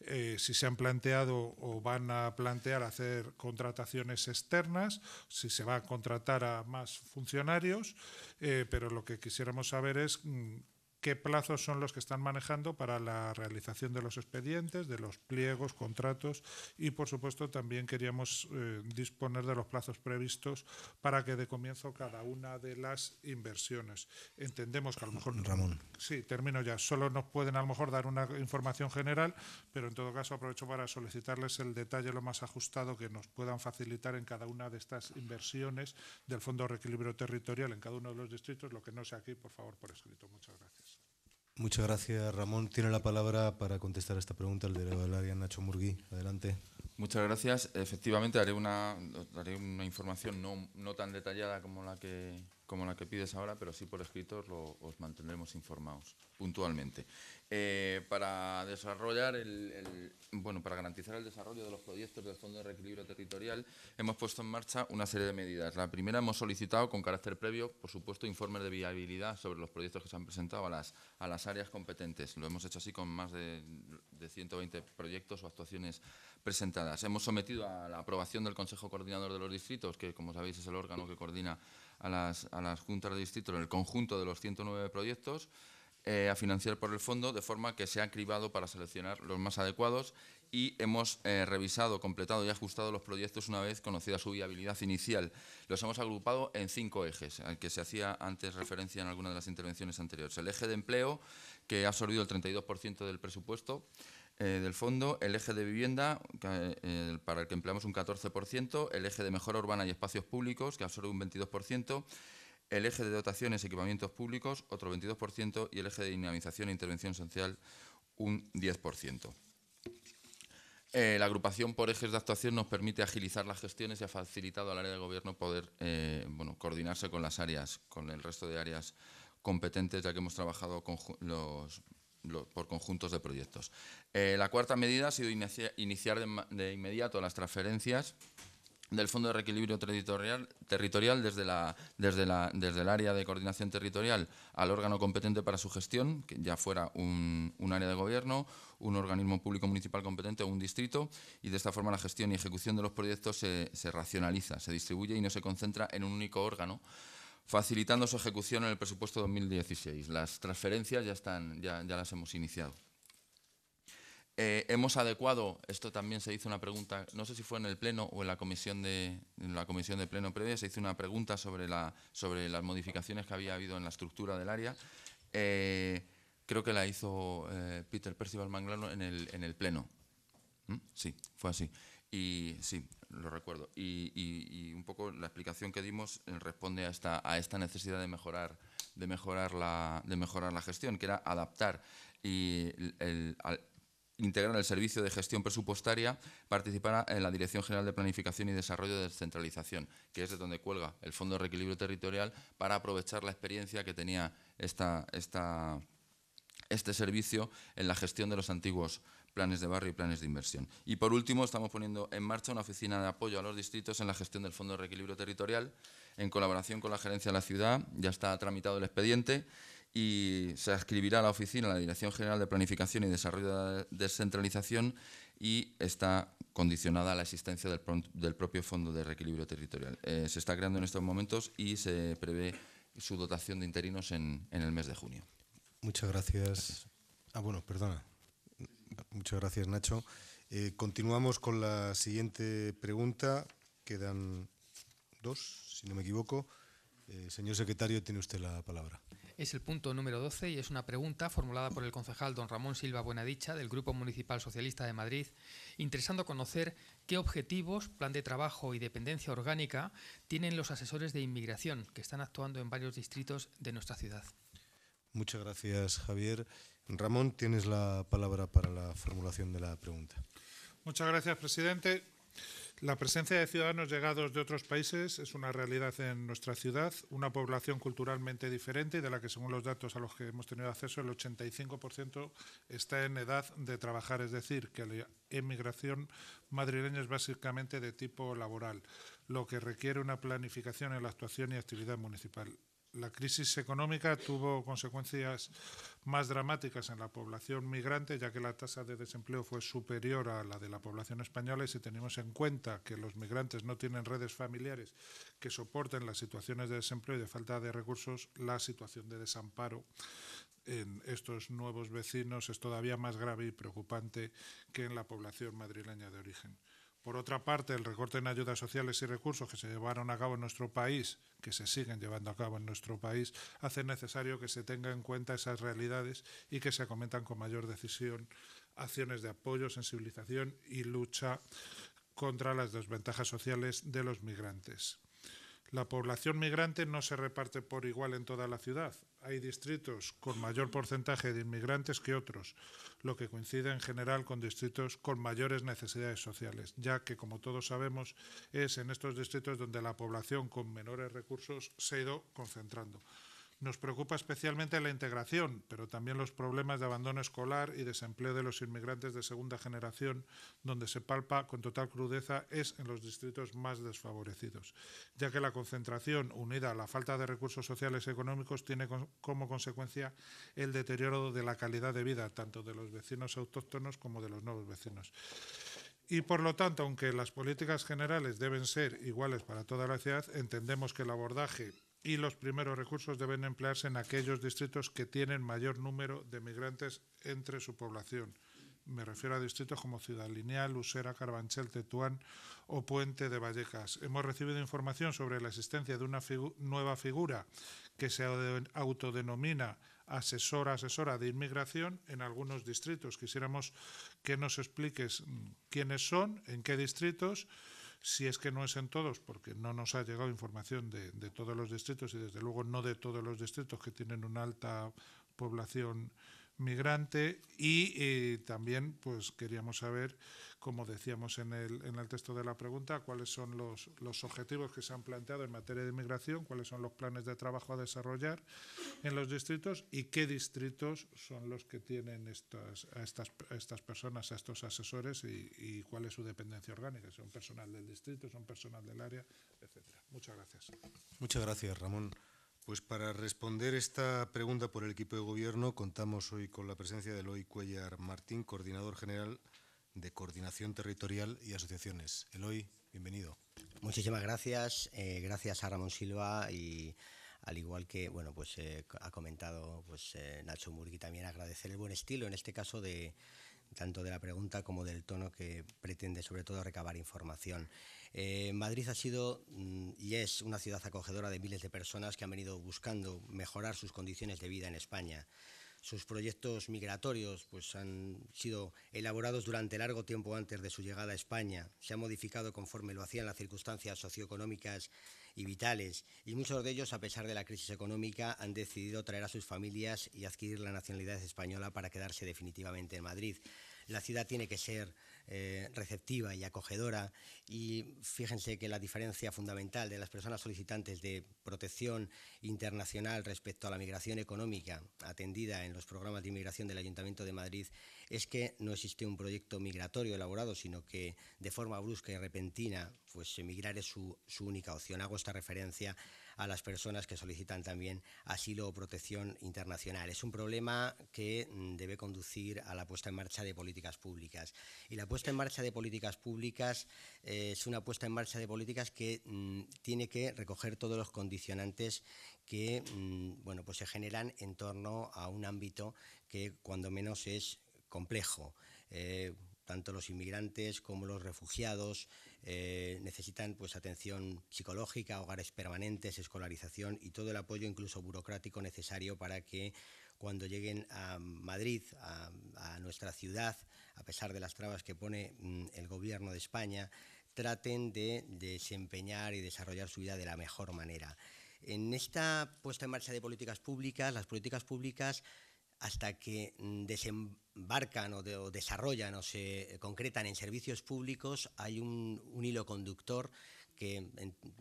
eh, si se han planteado o van a plantear hacer contrataciones externas, si se va a contratar a más funcionarios, eh, pero lo que quisiéramos saber es mm, qué plazos son los que están manejando para la realización de los expedientes, de los pliegos, contratos y, por supuesto, también queríamos eh, disponer de los plazos previstos para que de comienzo cada una de las inversiones. Entendemos que a lo mejor... Ramón. Sí, termino ya. Solo nos pueden a lo mejor dar una información general, pero en todo caso aprovecho para solicitarles el detalle lo más ajustado que nos puedan facilitar en cada una de estas inversiones del Fondo de Reequilibrio Territorial en cada uno de los distritos, lo que no sea aquí, por favor, por escrito. Muchas gracias. Muchas gracias, Ramón. Tiene la palabra para contestar a esta pregunta el delegado del área, Nacho Murgui. Adelante. Muchas gracias. Efectivamente, haré una, daré una información no, tan detallada como la, que, como la que pides ahora, pero sí por escrito os mantendremos informados puntualmente. Eh, para desarrollar el, bueno, para garantizar el desarrollo de los proyectos del Fondo de Reequilibrio Territorial, hemos puesto en marcha una serie de medidas. La primera hemos solicitado con carácter previo, por supuesto, informes de viabilidad sobre los proyectos que se han presentado a las, a las áreas competentes. Lo hemos hecho así con más de, de 120 proyectos o actuaciones presentadas. Hemos sometido a la aprobación del Consejo Coordinador de los Distritos, que como sabéis es el órgano que coordina a las, juntas de distrito en el conjunto de los 109 proyectos, eh, a financiar por el fondo, de forma que se ha cribado para seleccionar los más adecuados y hemos eh, revisado, completado y ajustado los proyectos una vez conocida su viabilidad inicial. Los hemos agrupado en cinco ejes, al que se hacía antes referencia en alguna de las intervenciones anteriores. El eje de empleo, que ha absorbido el 32% del presupuesto, eh, del fondo, el eje de vivienda, eh, para el que empleamos un 14%, el eje de mejora urbana y espacios públicos, que absorbe un 22%, el eje de dotaciones y equipamientos públicos, otro 22%, y el eje de dinamización e intervención social, un 10%. Eh, la agrupación por ejes de actuación nos permite agilizar las gestiones y ha facilitado al área de gobierno poder coordinarse con las áreas, con el resto de áreas competentes, ya que hemos trabajado con los por conjuntos de proyectos. Eh, la cuarta medida ha sido iniciar de, inmediato las transferencias del Fondo de Reequilibrio Territorial, desde, el área de coordinación territorial al órgano competente para su gestión, que ya fuera un, área de gobierno, un organismo público municipal competente o un distrito, y de esta forma la gestión y ejecución de los proyectos se, se racionaliza, se distribuye y no se concentra en un único órgano, facilitando su ejecución en el presupuesto 2016. Las transferencias ya, están, ya, las hemos iniciado. Eh, hemos adecuado, esto también se hizo una pregunta, no sé si fue en el Pleno o en la Comisión de, la comisión de Pleno previa, se hizo una pregunta sobre, sobre las modificaciones que había habido en la estructura del área. Eh, creo que la hizo eh, Peter Percival Manglano en el, en el Pleno. ¿Mm? Sí, fue así. Y sí, lo recuerdo. Y, un poco la explicación que dimos eh, responde a esta, a esta necesidad de mejorar, de, mejorar la, de mejorar la gestión, que era adaptar y integrar el servicio de gestión presupuestaria participar en la Dirección General de Planificación y Desarrollo de Descentralización, que es de donde cuelga el Fondo de Reequilibrio Territorial para aprovechar la experiencia que tenía esta, esta, este servicio en la gestión de los antiguos planes de barrio y planes de inversión. Y por último, estamos poniendo en marcha una oficina de apoyo a los distritos en la gestión del Fondo de Reequilibrio Territorial, en colaboración con la Gerencia de la Ciudad, ya está tramitado el expediente y se escribirá a la oficina, a la Dirección General de Planificación y Desarrollo de Descentralización y está condicionada a la existencia del, propio Fondo de Reequilibrio Territorial. Eh, se está creando en estos momentos y se prevé su dotación de interinos en, el mes de junio. Muchas gracias. Ah, bueno, perdona. Muchas gracias, Nacho. Eh, continuamos con la siguiente pregunta. Quedan dos, si no me equivoco. Eh, señor secretario, tiene usted la palabra. Es el punto número 12 y es una pregunta formulada por el concejal don Ramón Silva Buenadicha del Grupo Municipal Socialista de Madrid, interesando conocer qué objetivos, plan de trabajo y dependencia orgánica tienen los asesores de inmigración que están actuando en varios distritos de nuestra ciudad. Muchas gracias, Javier. Ramón, tienes la palabra para la formulación de la pregunta. Muchas gracias, presidente. La presencia de ciudadanos llegados de otros países es una realidad en nuestra ciudad, una población culturalmente diferente y de la que, según los datos a los que hemos tenido acceso, el 85% está en edad de trabajar, es decir, que la emigración madrileña es básicamente de tipo laboral, lo que requiere una planificación en la actuación y actividad municipal la crisis económica tuvo consecuencias más dramáticas en la población migrante, ya que la tasa de desempleo fue superior a la de la población española y si tenemos en cuenta que los migrantes no tienen redes familiares que soporten las situaciones de desempleo y de falta de recursos, la situación de desamparo en estos nuevos vecinos es todavía más grave y preocupante que en la población madrileña de origen. Por otra parte, el recorte en ayudas sociales y recursos que se llevaron a cabo en nuestro país, que se siguen llevando a cabo en nuestro país, hace necesario que se tenga en cuenta esas realidades y que se comentan con mayor decisión acciones de apoyo, sensibilización y lucha contra las desventajas sociales de los migrantes. La población migrante no se reparte por igual en toda la ciudad. Hay distritos con mayor porcentaje de inmigrantes que otros, lo que coincide en general con distritos con mayores necesidades sociales, ya que, como todos sabemos, es en estos distritos donde la población con menores recursos se ha ido concentrando. Nos preocupa especialmente la integración, pero también los problemas de abandono escolar y desempleo de los inmigrantes de segunda generación, donde se palpa con total crudeza es en los distritos más desfavorecidos, ya que la concentración unida a la falta de recursos sociales y económicos tiene como consecuencia el deterioro de la calidad de vida, tanto de los vecinos autóctonos como de los nuevos vecinos y por lo tanto, aunque las políticas generales deben ser iguales para toda la ciudad, entendemos que el abordaje y los primeros recursos deben emplearse en aquellos distritos que tienen mayor número de migrantes entre su población. Me refiero a distritos como Ciudad Lineal, Lucera, Carbanchel, Tetuán o Puente de Vallecas. Hemos recibido información sobre la existencia de una nueva figura que se autodenomina asesora, asesora de inmigración en algunos distritos. Quisiéramos que nos expliques mm, quiénes son, en qué distritos si es que no es en todos, porque no nos ha llegado información de, todos los distritos y desde luego no de todos los distritos que tienen una alta población migrante y eh, también pues queríamos saber como decíamos en el, texto de la pregunta, cuáles son los, objetivos que se han planteado en materia de inmigración, cuáles son los planes de trabajo a desarrollar en los distritos y qué distritos son los que tienen estas, a, estas, estas personas, a estos asesores y, cuál es su dependencia orgánica. Son personal del distrito, son personal del área, etcétera. Muchas gracias. Muchas gracias, Ramón. Pues para responder esta pregunta por el equipo de gobierno, contamos hoy con la presencia de Eloy Cuellar Martín, coordinador general de Coordinación Territorial y Asociaciones. Eloy, bienvenido. Muchísimas gracias. Eh, gracias a Ramón Silva y al igual que bueno pues eh, ha comentado pues eh, Nacho Murgui también agradecer el buen estilo en este caso de tanto de la pregunta como del tono que pretende sobre todo recabar información. Madrid ha sido mm, y es una ciudad acogedora de miles de personas que han venido buscando mejorar sus condiciones de vida en España. Sus proyectos migratorios pues, han sido elaborados durante largo tiempo antes de su llegada a España, se ha modificado conforme lo hacían las circunstancias socioeconómicas y vitales, y muchos de ellos, a pesar de la crisis económica, han decidido traer a sus familias y adquirir la nacionalidad española para quedarse definitivamente en Madrid. La ciudad tiene que ser eh, receptiva y acogedora. Y fíjense que la diferencia fundamental de las personas solicitantes de protección internacional respecto a la migración económica atendida en los programas de inmigración del Ayuntamiento de Madrid es que no existe un proyecto migratorio elaborado, sino que de forma brusca y repentina, pues emigrar es su, su única opción. Hago esta referencia a las personas que solicitan también asilo o protección internacional. Es un problema que mm, debe conducir a la puesta en marcha de políticas públicas. Y la puesta en marcha de políticas públicas eh, es una puesta en marcha de políticas que mm, tiene que recoger todos los condicionantes que mm, bueno, pues se generan en torno a un ámbito que cuando menos es complejo. Eh, tanto los inmigrantes como los refugiados, eh, necesitan pues, atención psicológica, hogares permanentes, escolarización y todo el apoyo incluso burocrático necesario para que cuando lleguen a Madrid, a, nuestra ciudad, a pesar de las trabas que pone mm, el gobierno de España, traten de desempeñar y desarrollar su vida de la mejor manera. En esta puesta en marcha de políticas públicas, las políticas públicas hasta que mm, desem, embarcan o, desarrollan o se eh, concretan en servicios públicos, hay un, hilo conductor que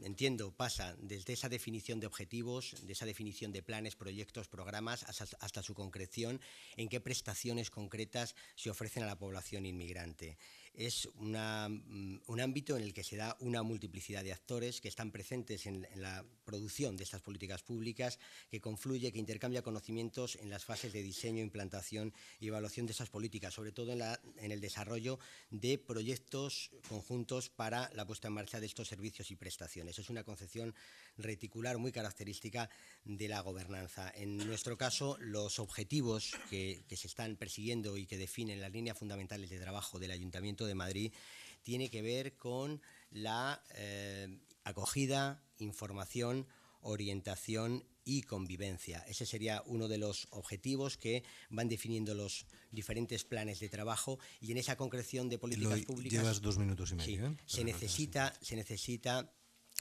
entiendo pasa desde esa definición de objetivos, de esa definición de planes, proyectos, programas, hasta, su concreción en qué prestaciones concretas se ofrecen a la población inmigrante es mm, un ámbito en el que se da una multiplicidad de actores que están presentes en, la producción de estas políticas públicas, que confluye, que intercambia conocimientos en las fases de diseño, implantación y evaluación de esas políticas, sobre todo en, la, en el desarrollo de proyectos conjuntos para la puesta en marcha de estos servicios y prestaciones. Es una concepción reticular muy característica de la gobernanza. En nuestro caso, los objetivos que se están persiguiendo y que definen las líneas fundamentales de trabajo del ayuntamiento de Madrid tiene que ver con la eh, acogida, información, orientación y convivencia. Ese sería uno de los objetivos que van definiendo los diferentes planes de trabajo y en esa concreción de políticas públicas. Llevas dos minutos y medio. ¿eh? se, necesita, se necesita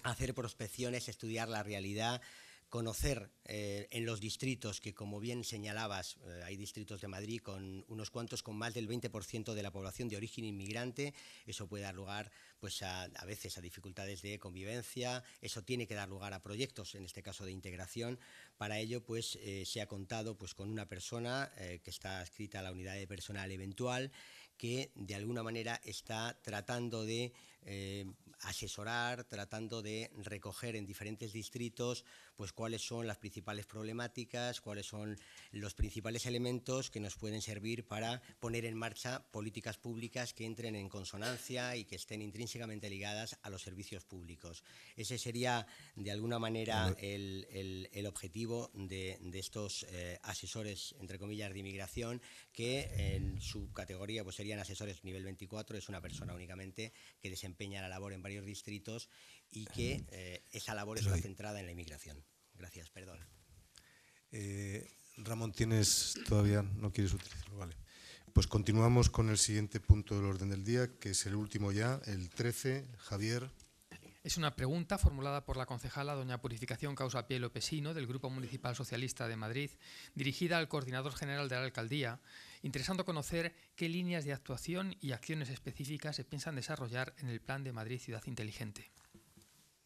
hacer prospecciones, estudiar la realidad, conocer eh, en los distritos, que como bien señalabas, eh, hay distritos de Madrid con unos cuantos con más del 20% de la población de origen inmigrante, eso puede dar lugar pues, a, veces a dificultades de convivencia, eso tiene que dar lugar a proyectos, en este caso de integración, para ello pues, eh, se ha contado pues, con una persona que está adscrita a la unidad de personal eventual, que de alguna manera está tratando de asesorar, tratando de recoger en diferentes distritos, pues cuáles son las principales problemáticas, cuáles son los principales elementos que nos pueden servir para poner en marcha políticas públicas que entren en consonancia y que estén intrínsecamente ligadas a los servicios públicos. Ese sería, de alguna manera, el, objetivo de, estos eh, asesores, entre comillas, de inmigración, que en su categoría pues, serían asesores nivel 24, es una persona únicamente que desempeña la labor en varios distritos y que em, eh, esa labor está centrada en la inmigración. Gracias, perdón. Eh, Ramón, tienes todavía, no quieres utilizarlo, vale. Pues continuamos con el siguiente punto del orden del día, que es el último ya, el 13. Javier. Es una pregunta formulada por la concejala doña Purificación Piel Lopesino del Grupo Municipal Socialista de Madrid, dirigida al coordinador general de la alcaldía, interesando conocer qué líneas de actuación y acciones específicas se piensan desarrollar en el plan de Madrid Ciudad Inteligente.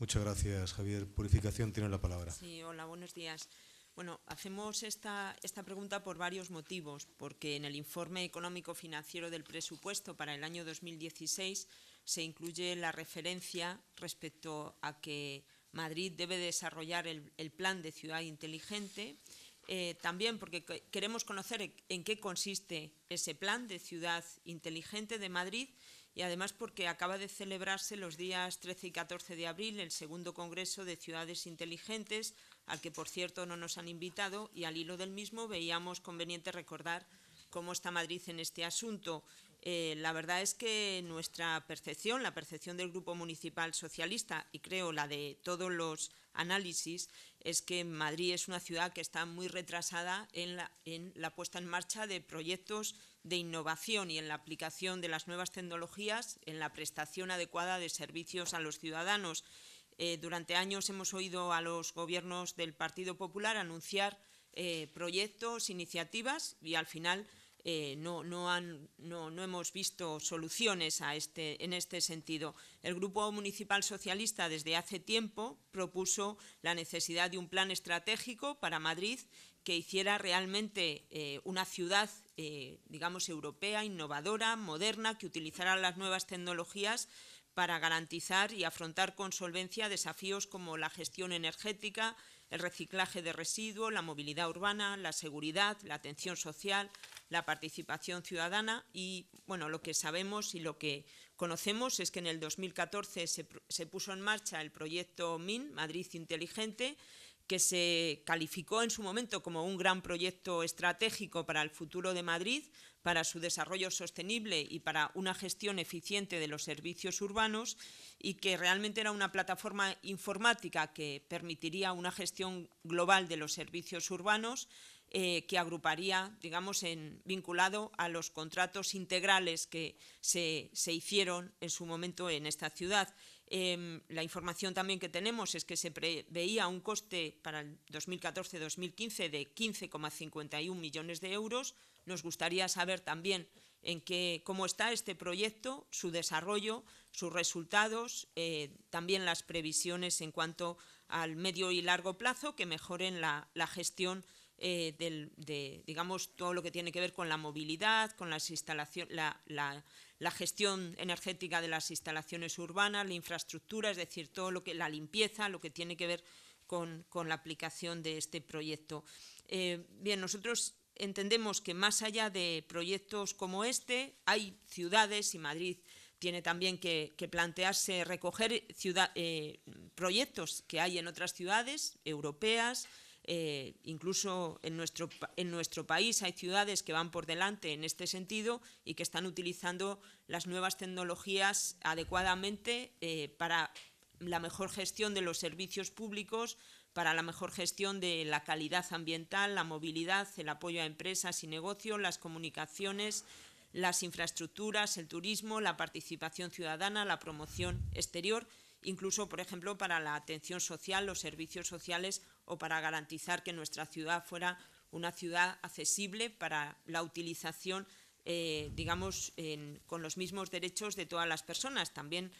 Muchas gracias, Javier. Purificación tiene la palabra. Sí, hola, buenos días. Bueno, hacemos esta, esta pregunta por varios motivos, porque en el informe económico financiero del presupuesto para el año 2016 se incluye la referencia respecto a que Madrid debe desarrollar el, plan de ciudad inteligente, eh, también porque queremos conocer en qué consiste ese plan de ciudad inteligente de Madrid y además porque acaba de celebrarse los días 13 y 14 de abril el segundo Congreso de Ciudades Inteligentes, al que por cierto no nos han invitado y al hilo del mismo veíamos conveniente recordar cómo está Madrid en este asunto. Eh, la verdad es que nuestra percepción, la percepción del Grupo Municipal Socialista y creo la de todos los análisis, es que Madrid es una ciudad que está muy retrasada en la, en la puesta en marcha de proyectos de innovación y en la aplicación de las nuevas tecnologías en la prestación adecuada de servicios a los ciudadanos. Eh, durante años hemos oído a los gobiernos del Partido Popular anunciar eh, proyectos, iniciativas y al final eh, no, no, han, no, hemos visto soluciones a este, en este sentido. El Grupo Municipal Socialista desde hace tiempo propuso la necesidad de un plan estratégico para Madrid que hiciera realmente eh, una ciudad, eh, digamos, europea, innovadora, moderna, que utilizara las nuevas tecnologías para garantizar y afrontar con solvencia desafíos como la gestión energética, el reciclaje de residuos, la movilidad urbana, la seguridad, la atención social, la participación ciudadana y, bueno, lo que sabemos y lo que conocemos es que en el 2014 se puso en marcha el proyecto MIN, Madrid Inteligente, que se calificó en su momento como un gran proyecto estratégico para el futuro de Madrid, para su desarrollo sostenible y para una gestión eficiente de los servicios urbanos y que realmente era una plataforma informática que permitiría una gestión global de los servicios urbanos eh, que agruparía, digamos, en, vinculado a los contratos integrales que se, se hicieron en su momento en esta ciudad. Em, la información también que tenemos es que se preveía un coste para el 2014-2015 de 15,51 millones de euros. Nos gustaría saber también en qué, cómo está este proyecto, su desarrollo, sus resultados, eh, también las previsiones en cuanto al medio y largo plazo que mejoren la, gestión eh, de digamos, todo lo que tiene que ver con la movilidad, con las instalaciones, la la gestión energética de las instalaciones urbanas, la infraestructura, es decir, todo lo que la limpieza, lo que tiene que ver con, la aplicación de este proyecto. Eh, bien, nosotros entendemos que más allá de proyectos como este, hay ciudades y Madrid tiene también que, plantearse recoger eh, proyectos que hay en otras ciudades europeas, eh, incluso en nuestro, en nuestro país hay ciudades que van por delante en este sentido y que están utilizando las nuevas tecnologías adecuadamente eh, para la mejor gestión de los servicios públicos, para la mejor gestión de la calidad ambiental, la movilidad, el apoyo a empresas y negocios, las comunicaciones, las infraestructuras, el turismo, la participación ciudadana, la promoción exterior, incluso, por ejemplo, para la atención social, los servicios sociales o para garantizar que nuestra ciudad fuera una ciudad accesible para la utilización eh, digamos, con los mismos derechos de todas las personas. También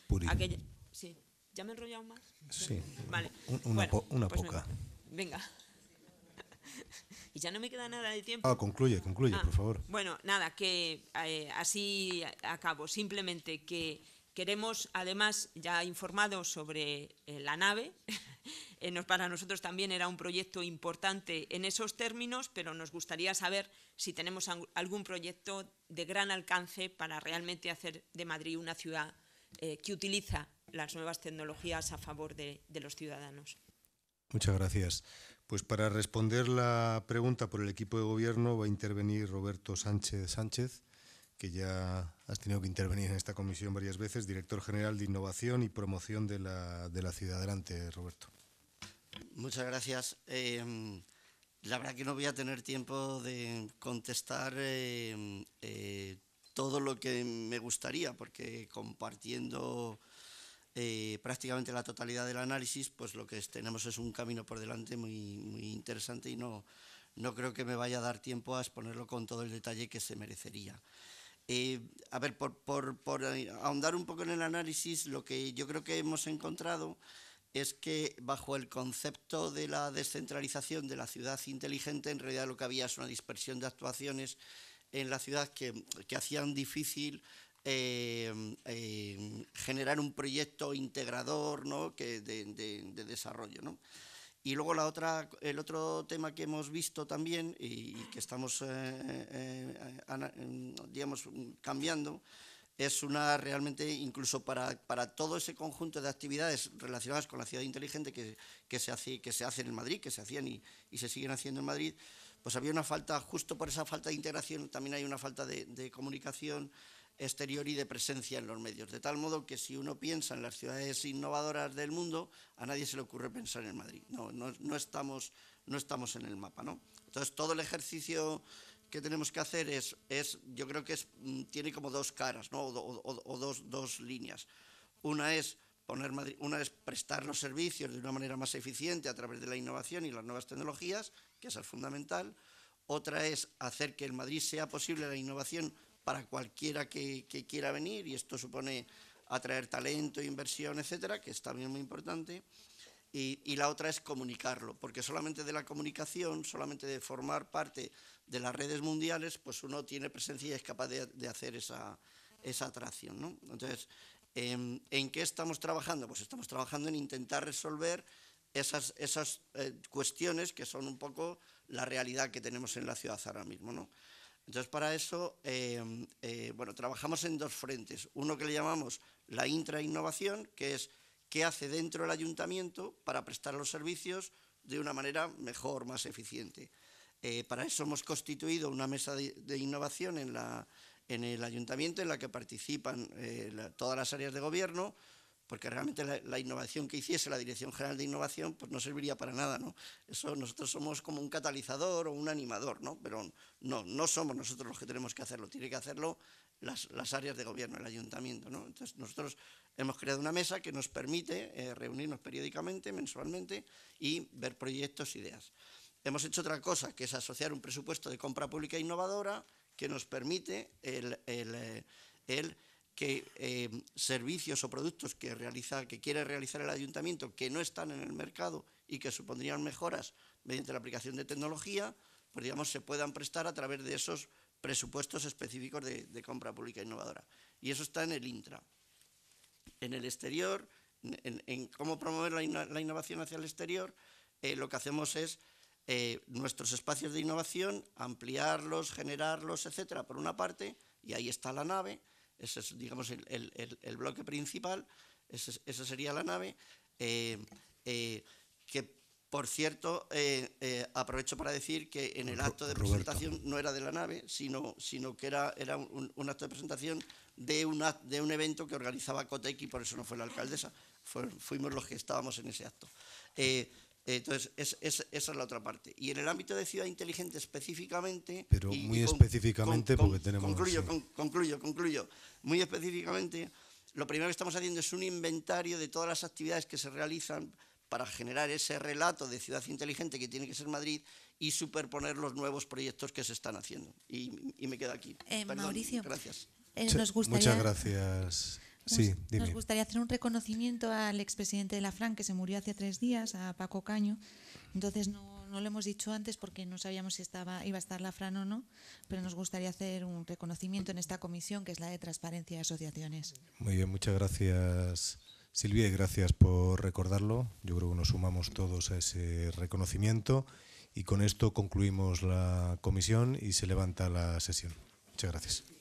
¿sí? ¿Ya me he enrollado más? Sí, una, pues poca. venga. y ya no me queda nada de tiempo. Ah, concluye, concluye, ah. por favor. Bueno, nada, que eh, así acabo. Simplemente que Queremos, además, ya informado sobre eh, la nave, eh, para nosotros también era un proyecto importante en esos términos, pero nos gustaría saber si tenemos algún proyecto de gran alcance para realmente hacer de Madrid una ciudad eh, que utiliza las nuevas tecnologías a favor de, de los ciudadanos. Muchas gracias. Pues para responder la pregunta por el equipo de gobierno va a intervenir Roberto Sánchez Sánchez, que ya Has tenido que intervenir en esta comisión varias veces, director general de Innovación y Promoción de la, Ciudad. Adelante, Roberto. Muchas gracias. Em, la verdad que no voy a tener tiempo de contestar em, eh, todo lo que me gustaría, porque compartiendo eh, prácticamente la totalidad del análisis, pues lo que tenemos es un camino por delante muy, muy interesante y no, no creo que me vaya a dar tiempo a exponerlo con todo el detalle que se merecería. Eh, a ver, por, ahondar un poco en el análisis, lo que yo creo que hemos encontrado es que bajo el concepto de la descentralización de la ciudad inteligente, en realidad lo que había es una dispersión de actuaciones en la ciudad que, hacían difícil eh, eh, generar un proyecto integrador ¿no? que de, de desarrollo. ¿no? Y luego la otra, el otro tema que hemos visto también y, que estamos, eh, eh, eh, em, digamos, cambiando, es una realmente, incluso para, todo ese conjunto de actividades relacionadas con la ciudad inteligente que, se, hace, que se hacen en Madrid, que se hacían y, se siguen haciendo en Madrid, pues había una falta, justo por esa falta de integración, también hay una falta de comunicación exterior y de presencia en los medios. De tal modo que si uno piensa en las ciudades innovadoras del mundo, a nadie se le ocurre pensar en Madrid. No, no, estamos, no estamos en el mapa. ¿no? Entonces, todo el ejercicio que tenemos que hacer es, es yo creo que es, mm, tiene como dos caras ¿no? o, o dos, dos, líneas. Una es, poner Madrid, una es prestar los servicios de una manera más eficiente a través de la innovación y las nuevas tecnologías, que es el fundamental. Otra es hacer que en Madrid sea posible la innovación para cualquiera que, quiera venir y esto supone atraer talento, inversión, etcétera, que es también muy importante. Y, la otra es comunicarlo, porque solamente de la comunicación, solamente de formar parte de las redes mundiales, pues uno tiene presencia y es capaz de, hacer esa, atracción. ¿no? Entonces, em, ¿en qué estamos trabajando? Pues estamos trabajando en intentar resolver esas, eh, cuestiones que son un poco la realidad que tenemos en la ciudad ahora mismo. ¿no? Entonces, para eso, em, eh, bueno, trabajamos en dos frentes. Uno que le llamamos la intra innovación, que es qué hace dentro del ayuntamiento para prestar los servicios de una manera mejor, más eficiente. Eh, para eso hemos constituido una mesa de, innovación en, el ayuntamiento en la que participan eh, todas las áreas de gobierno, porque realmente la, innovación que hiciese la Dirección General de Innovación pues no serviría para nada, ¿no? Eso nosotros somos como un catalizador o un animador, ¿no? Pero no, no somos nosotros los que tenemos que hacerlo, tiene que hacerlo las, áreas de gobierno, el ayuntamiento, Entonces nosotros hemos creado una mesa que nos permite eh, reunirnos periódicamente, mensualmente y ver proyectos, ideas. Hemos hecho otra cosa, que es asociar un presupuesto de compra pública innovadora que nos permite el eh, que eh, servicios o productos que, quiere realizar el ayuntamiento que no están en el mercado y que supondrían mejoras mediante la aplicación de tecnología, pues digamos, se puedan prestar a través de esos presupuestos específicos de, compra pública innovadora. Y eso está en el intra. En el exterior, en, cómo promover la, innovación hacia el exterior, eh, lo que hacemos es eh, nuestros espacios de innovación, ampliarlos, generarlos, etcétera, por una parte, y ahí está la nave, ese es, digamos, el, bloque principal, esa sería la nave, eh, eh, que por cierto, eh, aprovecho para decir que en el acto de presentación no era de la nave, sino, sino que era, era un, acto de presentación de, una, de un evento que organizaba Cotec y por eso no fue la alcaldesa. fuimos los que estábamos en ese acto. Entonces, esa es la otra parte. Y en el ámbito de ciudad inteligente específicamente... Pero muy específicamente porque tenemos... Concluyo, concluyo, concluyo. Muy específicamente, lo primero que estamos haciendo es un inventario de todas las actividades que se realizan para generar ese relato de ciudad inteligente que tiene que ser Madrid y superponer los nuevos proyectos que se están haciendo. Y, me quedo aquí. Eh, Mauricio, gracias. Eh, muchas gracias. Nos, sí, nos gustaría hacer un reconocimiento al expresidente de la FRAN que se murió hace tres días, a Paco Caño. Entonces no, lo hemos dicho antes porque no sabíamos si estaba, iba a estar la FRAN o no, pero nos gustaría hacer un reconocimiento en esta comisión que es la de Transparencia y Asociaciones. Muy bien, muchas gracias Silvia y gracias por recordarlo. Yo creo que nos sumamos todos a ese reconocimiento y con esto concluimos la comisión y se levanta la sesión. Muchas gracias.